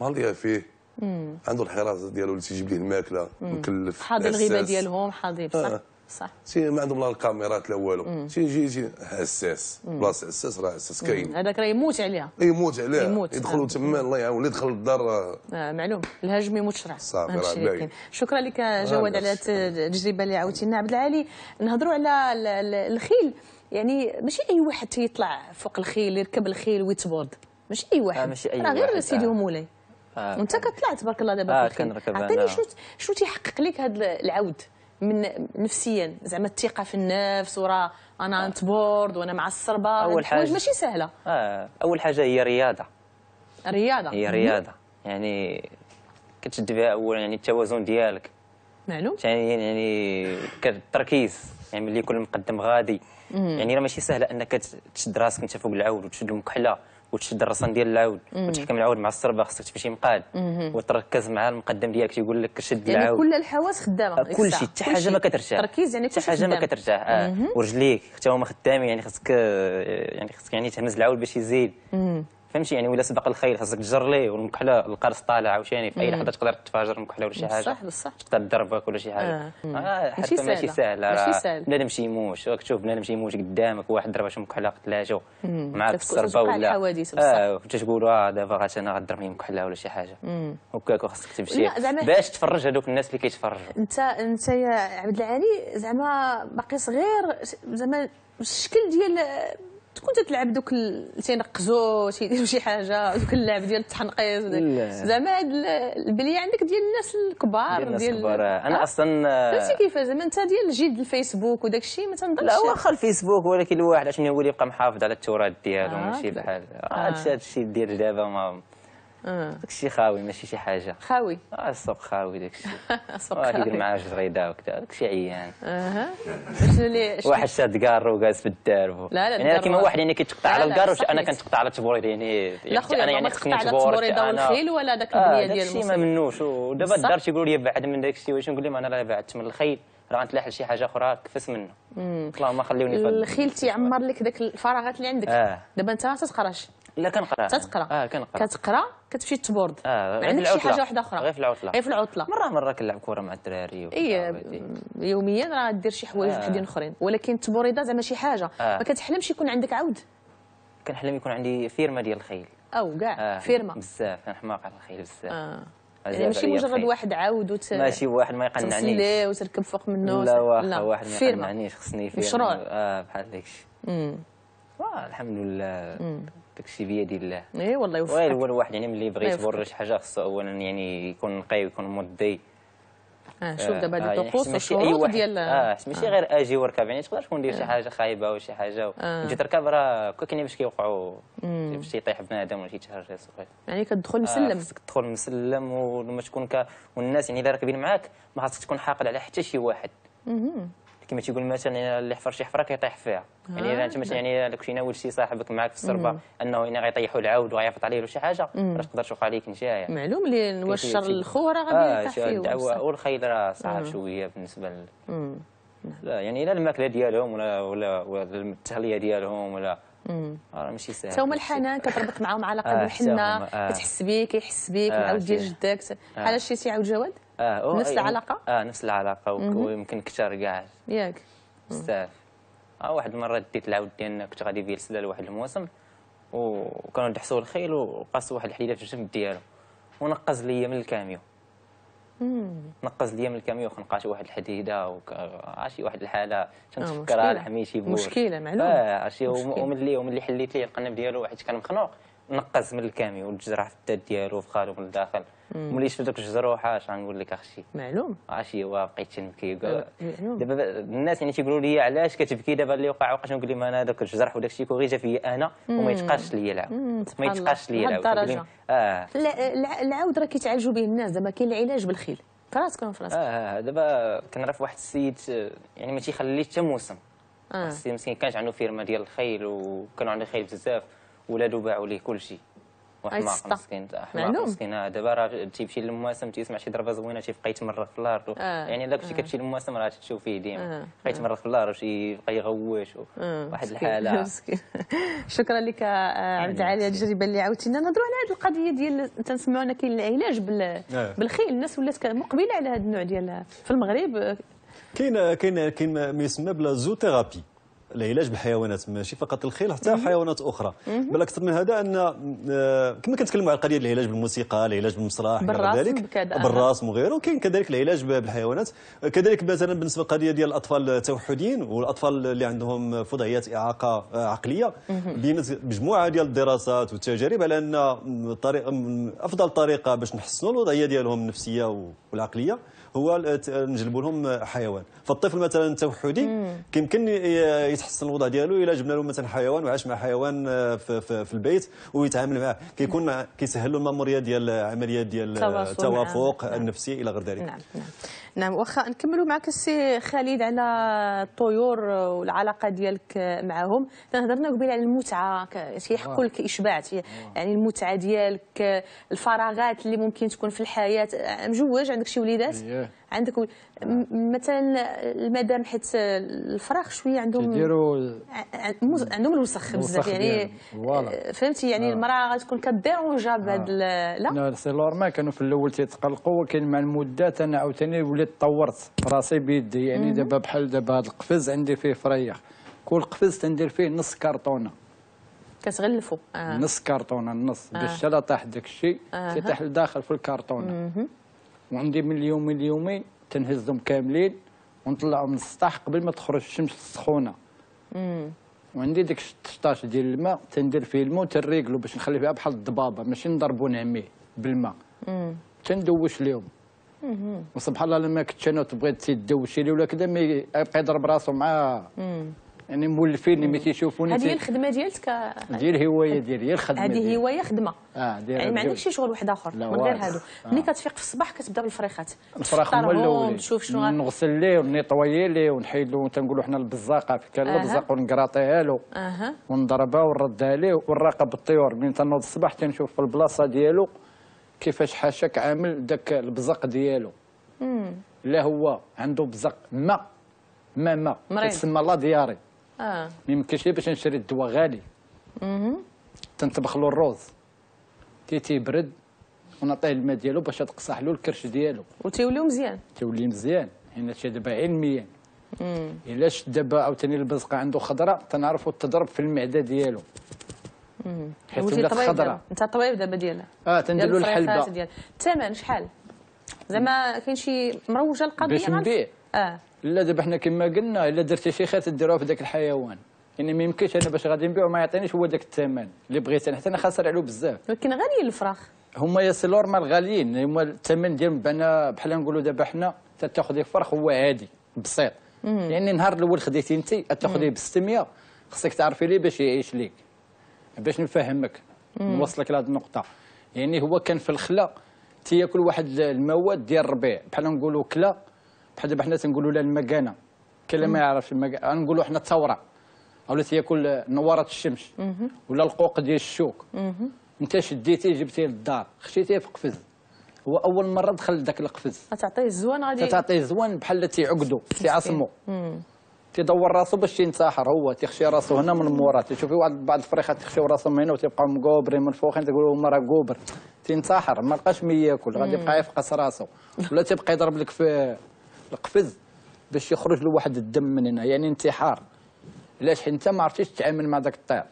مال اللي فيه مم. عنده الحراسه ديالو اللي تيجيب ليه الماكله مكلف حاضر الغيبه ديالهم حاضر صح آه. صح سي ما عندهم لا الكاميرات لا والو تيجي يجي حساس بلاصه حساس راه حساس كاين هذاك راه يموت عليها إيه، يموت عليها يموت يدخلوا تما الله يعاون اللي دخل الدار آه معلوم الهجم يموت شرع صافي راه شكرا لك آه، جواد على التجربه اللي لنا عبد العالي نهضروا على الخيل يعني ماشي اي واحد تيطلع فوق الخيل يركب الخيل ويتبرد ماشي اي واحد آه راه غير سيدي آه. ومولاي آه. وانت كطلع تبارك الله دابا آه عطيني شنو شنو تيحقق لك هذا العود من نفسيا زعما الثقه في النفس وراه انا آه. نتبورد وانا معصربه اول حاجه ماشي سهله آه. اول حاجه هي رياضه رياضه هي رياضه يعني كتشد بها اولا يعني التوازن ديالك معلوم ثانيا يعني التركيز يعني, يعني ملي يكون المقدم غادي يعني راه ماشي سهله انك تشد راسك انت فوق العود وتشد المكحله وتشد الرصان ديال العود وتحكم العود مع الصربه خصك تمشي مقاد وتركز مع المقدم ديالك تيقول لك شد يعني العود كل الحواس خدامه كل شيء حتى حاجه ما كترتاح تركيز يعني حتى حاجه ما كترتاح آه. ورجليك حتى هما خدامين يعني خصك آه، يعني خصك يعني تهمز العود باش يزيد فهمتي يعني ولا سبق الخيل خاصك تجر ليه والمكحله القرص طالع وشاني يعني في اي لحظه تقدر تفاجر المكحله ولا شي حاجه بصح بصح تقدر تضربك ولا شي حاجه آه. آه حتى ماشي سهله ماشي سهله بنادم شي موش راك تشوف بنادم شي موش قدامك واحد ضربه شي مكحله قتلاته مع السربه ولا الحوادث بصح اه اه دابا غات انا غضربني مكحله ولا شي حاجه هكاك وخاصك تمشي باش تفرج هذوك الناس اللي كيتفرجوا انت انت يا عبد العالي زعما باقي صغير زعما الشكل ديال تكون تتلعب دوك تينقزو تيديروا شي حاجه دوك اللعب ديال التحنقيز زعما هاد البليه عندك ديال الناس الكبار ديال الناس الكبار انا اصلا فهمتي كيفاش زعما انت ديال جد الفيسبوك وداك الشيء ما تنظنش لا واخا الفيسبوك ولكن الواحد عشان هو اللي يبقى محافظ على التراث ديالو آه، ماشي بحال آه. هادشي الشيء ديال دابا ما آه. داكشي خاوي ماشي شي حاجه خاوي اه السوق خاوي داكشي السوق آه، خاوي يدير معاه جريده وكذا داكشي عيان اها واحد شاد كار وجالس في الدار لا لا يعني كيما واحد يعني كيتقطع على الكار انا كنتقطع على التبوريد يعني انا يعني تقني تبوريد انا والخيل ولا داك آه، البنيه ديال المصري ما منوش ودابا الدار تيقولوا لي بعد من داكشي واش نقول لهم انا راه بعدت من الخيل راه غنتلاح لشي حاجه اخرى كفس منه اللهم خليوني الخيل تيعمر لك داك الفراغات اللي عندك دابا انت ما تتقراش لا كنقرا تتقرا اه كنقرا كتقرا كتمشي تبورد آه. عندك شي حاجه واحده اخرى غير في العطله غير في العطله مره مره كنلعب كره مع الدراري اي يوميا راه دير شي حوايج آه. وحدين آه. اخرين ولكن التبوريده زعما شي حاجه آه. ما كتحلمش يكون عندك عود كنحلم يكون عندي فيرما ديال الخيل او كاع آه. فيرما بزاف كنحماق على الخيل بزاف آه. يعني ماشي مجرد واحد عاود وت... ماشي واحد ما يقنعنيش وتركب فوق منه لا واحد, لا. واحد ما يقنعنيش خصني فيه مشروع اه بحال داكشي آه، الحمد لله مم. داكشي بيد الله اي والله يوفقك هو الواحد يعني ملي بغيت يتبرع شي حاجه خصو اولا يعني يكون نقي ويكون مضي اه شوف دابا هاد آه، يعني الطقوس والشروط ديال اه حيت ماشي آه. غير اجي وركب يعني تقدر تكون دير شي آه. حاجه خايبه ولا شي حاجه تجي تركب راه كاين باش كيوقعوا باش يطيح بنادم ولا صغير يعني كتدخل مسلم آه تدخل مسلم ولما تكون ك... والناس يعني اذا راكبين معاك ما خاصك تكون حاقد على حتى شي واحد كما تيقول مثلا اللي حفر شي حفره كيطيح فيها آه، يعني اذا انت مثلا يعني ناول شي صاحبك معاك في الصربه انه يعني غيطيحوا العود وغيعفط عليه ولا شي حاجه راه تقدر توقع ليك نتايا يعني. معلوم اللي واش الخو راه غادي آه، يطيح فيه الدعوه والخيل راه صعب آه. شويه بالنسبه لل لا يعني لا الماكله ديالهم ولا ولا, ولا التهليه ديالهم ولا راه ماشي ساهل حتى الحنان كتربط معاهم علاقه بالحنه آه كتحس بيه كيحس بيك آه العود ديال جدك بحال شي تيعاود جواد اه نفس العلاقه؟ اه نفس العلاقه ويمكن كثر كاع ياك بزاف اه واحد المره ديت العود ديالنا كنت غادي في السلا لواحد الموسم وكانوا دحسوا الخيل وقاس واحد الحديده في الجنب ديالو ونقز ليا من الكاميو نقز ليا من الكاميو شي واحد الحديده وكا عرفتي واحد الحاله تنفكرها آه، لحميتي بور مشكله معلوم اه اللي وملي اللي حليت ليه القنب ديالو حيت كان مخنوق نقز من الكاميو وتجرح في الدات ديالو في خالو من الداخل مليش فهمتك واش جروحه اش غنقول لك اختي معلوم اخشي هو بقيت تنبكي أه، دابا الناس يعني تيقولوا لي علاش كتبكي دابا اللي وقع وقع نقول لهم انا دوك الجرح وداك الشيء غير جا فيا انا وما يتقاش ليا العود ما يتقاش ليا العود اه لا العود راه كيتعالجوا به الناس دابا كاين العلاج بالخيل فراسك ولا فراسك آه،, آه،, اه دابا كنعرف واحد السيد يعني ما تيخليش حتى موسم السيد مسكين كانت عنده فيرما ديال الخيل وكانوا عنده خيل بزاف ولادو باعوا ليه كل شيء واحد مسكين معلوم مسكين دابا راه تيمشي للمواسم تيسمع شي ضربه زوينه تيبقى يتمرغ في الارض آه. يعني الا كنتي آه. كتمشي للمواسم راه تشوفيه ديما آه. بقى يتمرغ في الارض بقى يغوش آه. واحد الحاله شكرا لك يعني عبد العالي التجربه اللي عاودتينا نهضروا على هذه القضيه ديال تنسمعونا كاين العلاج بال... بالخيل الناس ولات مقبله على هذا النوع ديال في المغرب كاين كاين كاين ما يسمى بالزوثيرابي العلاج بالحيوانات ماشي فقط الخيل حتى حيوانات اخرى بل اكثر من هذا ان آه، كما كنتكلموا على القضيه العلاج بالموسيقى العلاج بالمسرح غير ذلك بالرسم وغيره وكاين كذلك العلاج بالحيوانات كذلك مثلا بالنسبه للقضيه ديال الاطفال التوحديين والاطفال اللي عندهم فضائيات اعاقه عقليه بينت مجموعه ديال الدراسات والتجارب على ان افضل طريقه باش نحسنوا الوضعيه ديالهم النفسيه والعقليه هو نجلبوا لهم حيوان فالطفل مثلا التوحدي كيمكن يتحسن الوضع ديالو الا جبنا له مثلا حيوان وعاش مع حيوان آه، في, في, في البيت ويتعامل معاه كيكون كيسهل له الماموريه ديال عمليه ديال التوافق آه، نعم،, نعم. النفسي الى غير ذلك نعم نعم نعم واخا نكملوا معك السي خالد على الطيور والعلاقه ديالك معهم تنهضرنا قبيله على المتعه كيحكوا لك اشباع يعني المتعه ديالك الفراغات اللي ممكن تكون في الحياه مجوج عندك شي وليدات عندكم مثلا المدام حيت الفراخ شويه عندهم مز... عندهم الوسخ بزاف يعني آه، فهمتي يعني آه. المراه غتكون كديرونجا بهاد لا سي نورمال كانوا في الاول تيتقلقوا ولكن مع المدات انا عاوتاني وليت طورت راسي بيدي يعني دابا بحال دابا هذا القفز عندي فيه فريخ كل قفز تندير فيه نص كرتونه كتغلفوا آه. نص كرتونه النص آه. باش لا طاح داك الشيء آه. تيطيح لداخل في الكرتونه وعندي من اليوم اليومين تنهزهم كاملين ونطلعهم من السطح قبل ما تخرج الشمس السخونه وعندي ديك 16 ديال الماء تندير فيه الماء تنريقلو باش نخلي فيها بحال الضبابه ماشي نضربو نعميه بالماء تندوش اليوم وسبحان الله لما كنت انا وتبغي تدوشي لي ولا كذا ما يبقى يضرب راسه مع يعني مولفين اللي ما تيشوفوني هذه هي الخدمه ديالتك هذه الهوايه ديالي هي الخدمه هذه هوايه خدمه اه يعني ما عندكش شي شغل واحد اخر من غير هادو آه. كتفيق في الصباح كتبدا بالفريخات الفراخ هو الاول تشوف شنو نغسل ليه ونيطوي ليه ونحيد له تنقولوا حنا البزاقه كان البزاق آه. ونقراطيها له اها ونضربها ونردها ليه ونراقب الطيور ملي تنوض الصباح تنشوف في البلاصه ديالو كيفاش حاشاك عامل داك البزاق ديالو لا هو عنده بزاق ما ما ما كتسمى لا دياري اه ما يمكنش لي باش نشري الدواء غالي اها تنطبخ له الروز تي تيبرد ونعطيه الماء ديالو باش تقصح له الكرش ديالو وتيولي مزيان تيولي مزيان حين يعني شي دابا علميا الا شد دابا عاوتاني البزقه عنده خضراء تنعرفوا تضرب في المعده ديالو حيت ولات خضراء انت طبيب دابا ديالنا اه تنديروا الحلبه الثمن شحال زعما كاين شي مروجه القضيه باش نبيع اه لا دابا حنا كما قلنا الا درتي شي خير تديروها في ذاك الحيوان يعني ما يمكنش انا باش غادي نبيعو ما يعطينيش هو ذاك الثمن اللي بغيت انا حتى انا خاسر عليه بزاف ولكن غالي الفراخ هما يا سي نورمال غاليين هما الثمن ديال بانا بحال نقولوا دابا حنا تاخذي فرخ هو عادي بسيط يعني النهار الاول خديتي انت تاخذيه ب 600 خصك تعرفي ليه باش يعيش ليك باش نفهمك نوصلك لهذه النقطه يعني هو كان في الخلا تياكل واحد المواد ديال الربيع بحال نقولوا كلا بحال دابا حنا تنقولوا لها المكانه كاين اللي ما يعرفش المكانه نقولوا حنا الثوره ولا تياكل نواره الشمس ولا القوق ديال الشوك انت شديتيه جبتيه للدار خشيتيه في قفز هو اول مره دخل داك القفز تعطيه الزوان غادي تعطيه الزوان بحال اللي تيعقدو تيعصمو تيدور راسو باش ينتحر هو تيخشي راسو هنا من مورا تشوفي واحد بعض الفريخات تيخشيو راسهم هنا وتيبقاو مقوبرين من فوقين تقولوا هما راه قوبر تينتحر ما لقاش ما ياكل غادي يبقى يفقس راسو ولا تيبقى يضرب لك في القفز باش يخرج له واحد الدم من هنا يعني انتحار علاش انت ما عرفتيش تتعامل مع ذاك الطير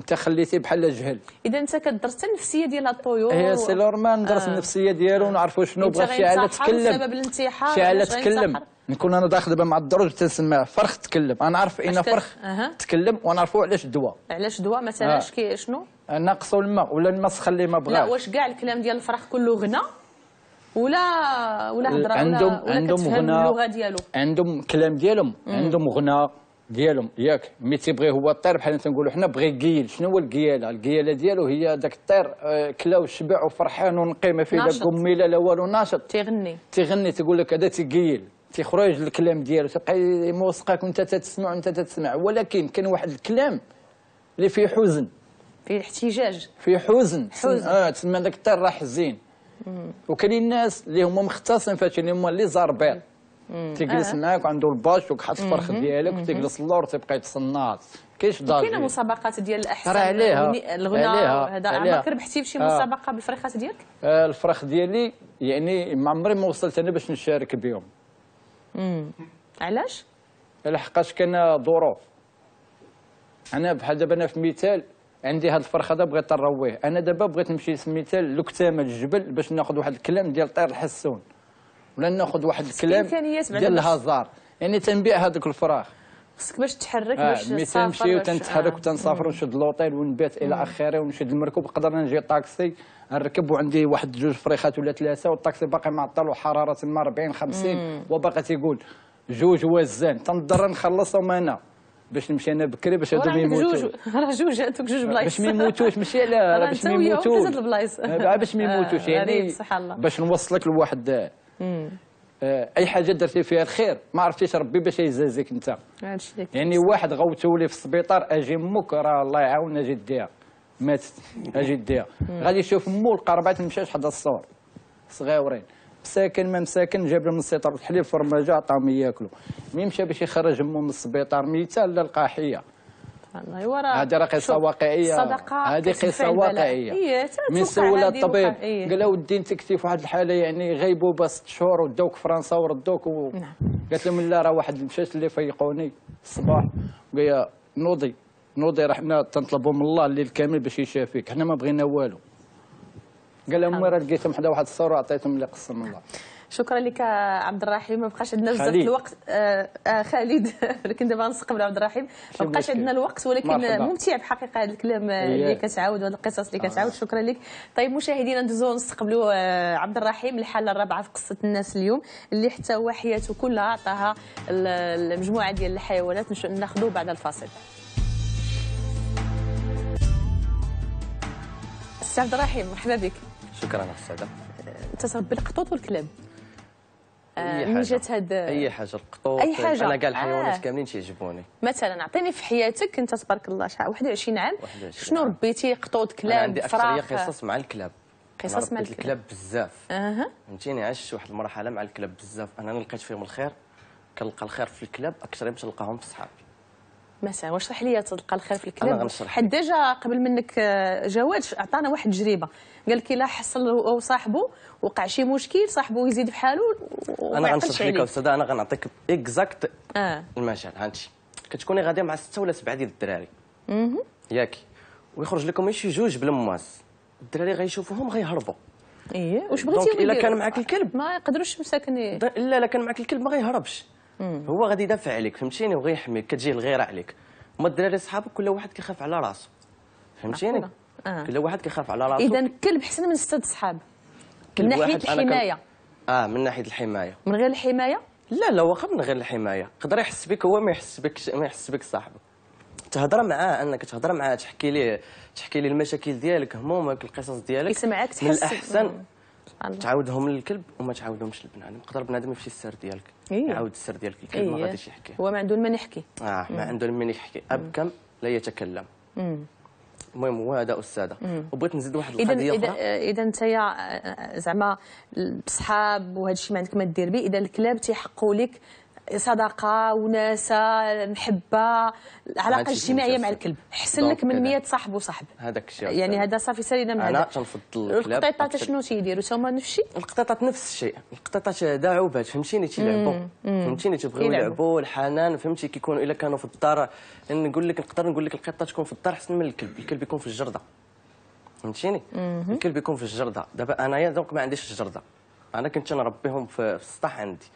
انت خليتيه بحال جهل اذا انت كدرس النفسيه ديال الطيور هي سي نورمال ندرس آه. النفسيه ديالو ونعرفوا شنو بغا شي عاله تكلم الانتحار شي عاله تكلم نكون انا داخل دابا مع الدروج تنسمع فرخ تكلم انا عارف اين فرخ أه. تكلم ونعرفوا علاش الدواء علاش الدواء مثلا آه. شنو ناقصوا الماء ولا الماء سخن اللي ما بغاش لا واش كاع الكلام ديال الفرخ كله غنى ولا ولا هضره عندهم ولا عندهم غنى اللغه ديالو عندهم كلام ديالهم عندهم غنى ديالهم ياك مي تيبغي هو الطير بحال تنقولوا حنا بغي قيل شنو هو القياله القياله ديالو هي داك الطير آه، كلا وشبع وفرحان ونقي ما فيه لا قمي لا والو ناشط تيغني تيغني تقول لك هذا تيقيل تيخرج الكلام ديالو تبقى موثقك وانت تتسمع وانت تتسمع ولكن كان واحد الكلام اللي فيه حزن فيه احتجاج فيه حزن حزن اه تسمى داك الطير راه حزين وكاينين الناس اللي هما مختصين فاش اللي هما اللي زربيط تيجلس آه. معاك وعنده الباش وكحط الفرخ ديالك وتجلس اللور تيبقى يتصنت كاينش ضرر كاينه مسابقات ديال الاحسن راه عليها الغناء هذا عمرك ربحتي بشي آه. مسابقه بالفريخات ديالك آه الفرخ ديالي يعني ما عمري ما وصلت انا باش نشارك بهم علاش لحقاش كان ظروف انا بحال دابا انا في مثال عندي هذا الفرخ هذا بغيت نرويه انا دابا بغيت نمشي سميتها لكتامه الجبل باش ناخذ واحد الكلام ديال طير الحسون ولا ناخذ واحد الكلام ديال الهزار يعني تنبيع هذوك الفراخ خصك باش تحرك آه باش ملي تنمشي وتنتحرك آه. وتنسافر ونشد لوطيل ونبات الى اخره ونشد المركب نقدر نجي طاكسي نركب وعندي واحد جوج فريخات ولا ثلاثه والطاكسي باقي معطل وحراره تما 40 50 وباقي تيقول جوج وزان تنضر نخلصهم انا باش نمشي انا بكري باش هذوما يموتوا راه جوج هذوك جوج بلايص باش ما يموتوش ماشي لا راه باش ما يموتوش آه، باش ما يموتوش يعني باش نوصلك لواحد آه، اي حاجه درتي فيها الخير ما عرفتيش ربي باش يزازيك انت يعني واحد غوتولي في السبيطار اجي امك راه الله يعاون اجي ديها ماتت اجي ديها غادي يشوف مو ربعه مشات حدا الصور صغيورين مساكن ما مساكن جاب لهم من السيطره الحليب فرماجه عطاهم ياكلوا مي مشى باش يخرج امه من السبيطار ميته لا لقى حيه هذه راه قصه واقعيه هذه قصه واقعيه إيه من سول الطبيب إيه. قال له ودي انت كنتي في واحد الحاله يعني غيبوا بس شهور وداوك فرنسا وردوك و... نعم. قالت لهم لا راه واحد مشات اللي فيقوني الصباح لها نوضي نوضي راه حنا تنطلبوا من الله الليل كامل باش يشافيك حنا ما بغينا والو قال لهم مرة نعم. لقيتهم حدا واحد الصورة عطيتهم اللي قسم الله شكرا لك عبد الرحيم ما بقاش عندنا بزاف الوقت آه آه خالد ولكن دابا نستقبل عبد الرحيم ما بقاش عندنا الوقت ولكن ممتع ممتع بحقيقه هذا الكلام اللي إيه. كتعاود وهذه القصص اللي آه. كتعاود آه. شكرا لك طيب مشاهدينا ندوزو نستقبلوا آه عبد الرحيم الحاله الرابعه في قصه الناس اليوم اللي حتى هو حياته كلها عطاها المجموعه ديال الحيوانات ناخذوه بعد الفاصل سي عبد الرحيم مرحبا بك شكرا على الصدى تتربي القطوط والكلاب آه، من جات هاد اي حاجه القطوط اي حاجه انا كاع الحيوانات آه. كاملين تيعجبوني مثلا عطيني في حياتك انت تبارك الله شحال 21 عام شنو ربيتي قطوط كلاب عندي اكثريه قصص مع الكلاب قصص مع الكلاب, بزاف فهمتيني عشت واحد المرحله مع الكلاب بزاف انا لقيت فيهم الخير كنلقى الخير في الكلاب اكثر ما تلقاهم في صحابي مثلا واش لي ليا تلقى الخير في الكلام حد ديجا قبل منك آه، جواد عطانا واحد التجربه قال لك الا حصل صاحبه وقع شي مشكل صاحبه يزيد في انا غنشرح لك استاذ انا غنعطيك اكزاكت آه. المجال هانتي كتكوني غاديه مع سته ولا سبعه ديال الدراري ياك ويخرج لكم شي جوج بالمواس الدراري غيشوفوهم غيهربوا ايه واش بغيتي الا كان معك آه، الكلب ما يقدروش مساكن لا لا كان معاك الكلب ما غيهربش هو غادي يدافع عليك فهمتيني وغادي يحميك كتجي الغيره عليك هما الدراري صحابك كل واحد كيخاف على راسه فهمتيني آه. كل واحد كيخاف على راسه اذا الكلب حسن من ستة صحاب من ناحيه الحمايه كان... اه من ناحيه الحمايه من غير الحمايه لا لا واخا من غير الحمايه يقدر يحس بك هو ما يحس بك ما يحس بك صاحبك تهضر معاه انك تهضر معاه تحكي ليه تحكي ليه المشاكل ديالك همومك القصص ديالك يسمعك تحس من الاحسن تعاودهم للكلب وما تعاودهمش للبنادم يقدر بنادم يفشي السر ديالك إيه؟ يعاود السر ديالك الكلب إيه؟ ما غاديش يحكي هو ما عنده من يحكي اه ما عنده من يحكي ابكم لا يتكلم المهم هو هذا استاذه وبغيت نزيد واحد القضيه اخرى آه، اذا انت آه، آه، زعما بصحاب وهذا الشيء ما عندك ما دير به اذا الكلاب تيحقوا لك صداقه وناسه محبه العلاقه الاجتماعية مع الكلب احسن لك من 100 صاحب وصاحب هذاك الشيء يعني هذا صافي سالينا من هذا انا تنفضل القطيطات شنو تيديروا هما نفس الشيء القطيطات نفس الشيء القطيطات داعوبات فهمتيني تيلعبوا فهمتيني تيبغيو يلعبوا الحنان فهمتي كيكونوا الا كانوا في الدار نقول لك نقدر نقول لك القطه تكون في الدار احسن من الكلب الكلب يكون في الجرده فهمتيني الكلب يكون في الجرده دابا انايا دونك ما عنديش الجرده انا كنت نربيهم في السطح عندي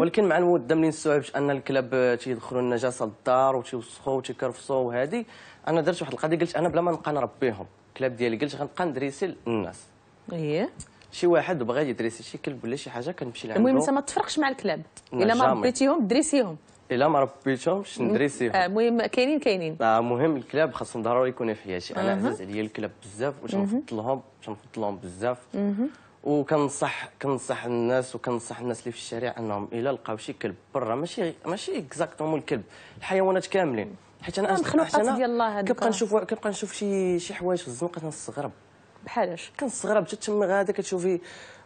ولكن مع المده منين باش ان الكلاب تيدخلوا النجاسه للدار وتيوسخوا وتيكرفصوا وهذه انا درت واحد القضيه قلت انا بلا ما نبقى نربيهم الكلاب ديالي قلت غنبقى ندريسي للناس ايه شي واحد بغى يدريسي شي كلب ولا شي حاجه كنمشي لعندو المهم انت ما تفرقش مع الكلاب الا ما ربيتيهم دريسيهم الا ما ربيتهمش ندريسيهم آه، المهم آه كاينين كاينين آه الكلاب خاصهم ضروري يكونوا في حياتي انا أه. عزاز عليا الكلاب بزاف واش نفضلهم واش نفضلهم بزاف أه. وكنصح كنصح الناس وكنصح الناس اللي في الشارع انهم الا لقاو شي كلب برا ماشي ماشي اكزاكتومون الكلب الحيوانات كاملين حيت انا مخلوقات ديال الله هذوك كنبقى نشوف كنبقى نشوف شي شي حوايج في الزنقه كنستغرب بحالاش كنستغرب حتى تما غادي كتشوفي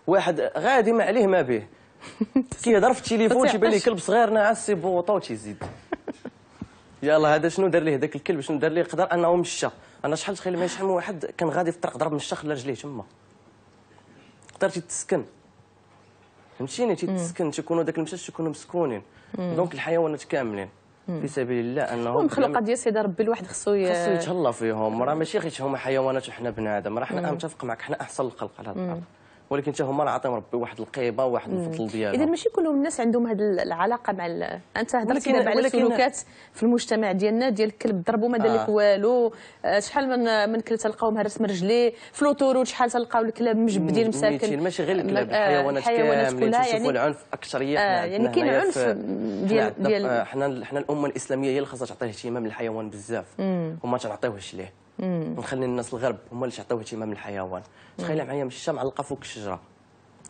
واحد غادي ما عليه ما به كيهضر في التليفون تيبان ليه كلب صغير ناعس سيبو وطا وتيزيد يلا هذا شنو دار ليه داك الكلب شنو دار ليه يقدر انه مشى انا شحال تخيل ما شحال من واحد كان غادي في الطريق ضرب مشى خلى رجليه تما تقدر تسكن فهمتيني تسكن تيكونوا داك المشاش تيكونوا مسكونين دونك الحيوانات كاملين في سبيل الله انهم المخلوقات ديال سيدي ربي الواحد خصو خصو يتهلا فيهم راه ماشي غير هما حيوانات وحنا بنادم راه حنا متفق معك حنا احسن الخلق على هذا الارض ولكن حتى هما راه عاطيهم ربي واحد القيبه وواحد الفضل ديالهم اذا ماشي كلهم الناس عندهم هذه العلاقه مع ال... انت دابا على السلوكات في المجتمع ديالنا ديال الكلب ضربو ما دار لك آه. والو آه، شحال من من كلب تلقاو مهرس من رجليه في لوطوروت شحال تلقاو الكلاب مجبدين مساكن ماشي غير الكلاب آه، الحيوانات كاملين تنشوفوا يعني- العنف اكثريه يعني كاين عنف ديال ديال حنا حنا الامه الاسلاميه هي اللي خاصها تعطي اهتمام للحيوان بزاف وما تنعطيوهش ليه ونخلي الناس الغرب هما اللي تعطيوه اهتمام للحيوان تخيل معايا مشى معلقه فوق الشجره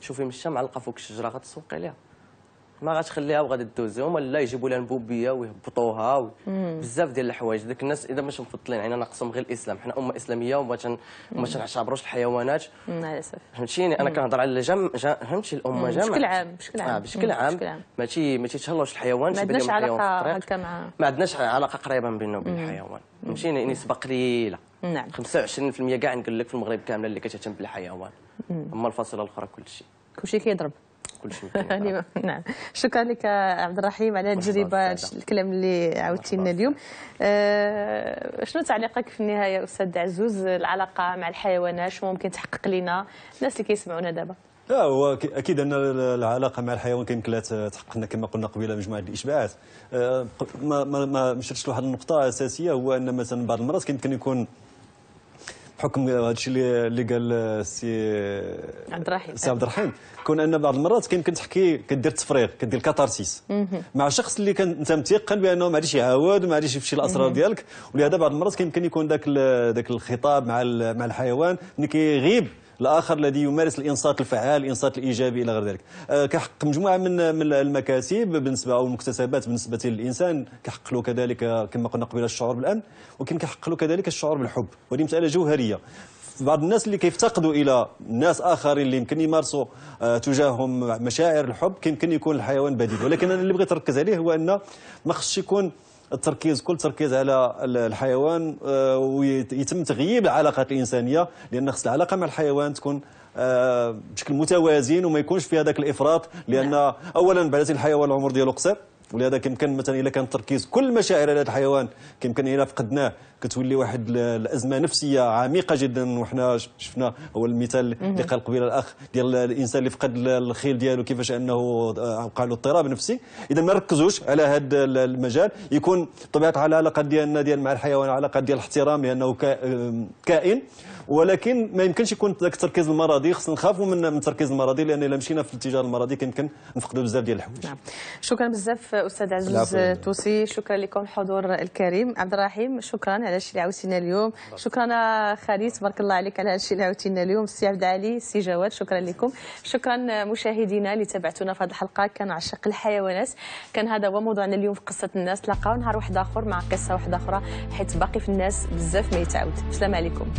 شوفي مشى معلقه فوق الشجره غتسوقي ليها ما غتخليها وغادي دوز هما لا يجيبوا لها البوبيه ويهبطوها و... بزاف ديال الحوايج ديك الناس اذا مش مفضلين عينا ناقصهم غير الاسلام حنا امه اسلاميه وما تن... ما تنعتبروش الحيوانات للاسف فهمتيني انا كنهضر على جم فهمتي الامه جامعه بشكل عام بشكل عام آه بشكل عام ماشي ما تيتهلاوش الحيوان ما عندناش علاقه هكا مع ما عندناش علاقه قريبه بيننا وبين الحيوان فهمتيني نسبه قليله نعم 25% كاع نقول لك في المغرب كامله اللي كتهتم بالحيوان اما الفصيله الاخرى كلشي كلشي كيضرب كل شيء يعني نعم شكرا لك عبد الرحيم على التجربه الكلام اللي عاودتي لنا اليوم آه شنو تعليقك في النهايه استاذ عزوز العلاقه مع الحيوانات شنو ممكن تحقق لنا الناس اللي كيسمعونا دابا لا هو اكيد ان العلاقه مع الحيوان كيمكن لها تحقق لنا كما قلنا قبيله مجموعه الاشباعات آه، ما ما ما لواحد النقطه اساسيه هو ان مثلا بعض المرات كيمكن يكون بحكم هذا الشيء اللي قال السي عبد الرحيم سي عبد الرحيم كون ان بعض المرات كيمكن تحكي كدير تفريغ كدير كاتارسيس مع شخص اللي كان انت متيقن بانه ما غاديش يعاود ما غاديش يفشي الاسرار ديالك ولهذا بعض المرات كيمكن يكون ذاك ذاك الخطاب مع مع الحيوان ملي كيغيب الاخر الذي يمارس الانصات الفعال الانصات الايجابي الى غير ذلك آه، كحق مجموعه من من المكاسب بالنسبه او المكتسبات بالنسبه للانسان كحق له كذلك كما قلنا قبل الشعور بالامن ولكن كحق له كذلك الشعور بالحب وهذه مساله جوهريه بعض الناس اللي كيفتقدوا الى ناس اخرين اللي يمكن يمارسوا آه، تجاههم مشاعر الحب كيمكن يكون الحيوان بديل ولكن انا اللي بغيت نركز عليه هو ان ما خصش يكون التركيز كل تركيز على الحيوان آه، ويتم تغييب العلاقات الانسانيه لان خص العلاقه مع الحيوان تكون آه، بشكل متوازن وما يكونش في هذاك الافراط لان نعم. اولا بعد الحيوان العمر ديالو قصير ولهذا كيمكن مثلا الا كان تركيز كل مشاعر هذا الحيوان كيمكن الا فقدناه كتولي واحد الازمه نفسيه عميقه جدا وحنا شفنا هو المثال اللي قال قبيله الاخ ديال الانسان اللي فقد الخيل ديالو كيفاش انه وقع آه، له اضطراب نفسي اذا ما ركزوش على هذا المجال يكون طبيعه العلاقه ديالنا ديال مع الحيوان علاقه ديال الاحترام لانه كائن ولكن ما يمكنش يكون ذاك التركيز المرضي خصنا نخافوا من التركيز المرضي لان الا مشينا في الاتجاه المرضي كيمكن نفقدوا بزاف ديال الحوايج نعم. شكرا بزاف استاذ عزوز توسي شكرا لكم الحضور الكريم عبد الرحيم شكرا على الشيء اللي عاودتينا اليوم شكرا خالد تبارك الله عليك على الشيء اللي عاودتينا اليوم السي عبد علي السي جواد شكرا لكم شكرا مشاهدينا اللي تابعتونا في هذه الحلقه كان عشق الحيوانات كان هذا هو موضوعنا اليوم في قصه الناس تلاقاو نهار واحد اخر مع قصه واحده اخرى حيت باقي في الناس بزاف ما يتعاود السلام عليكم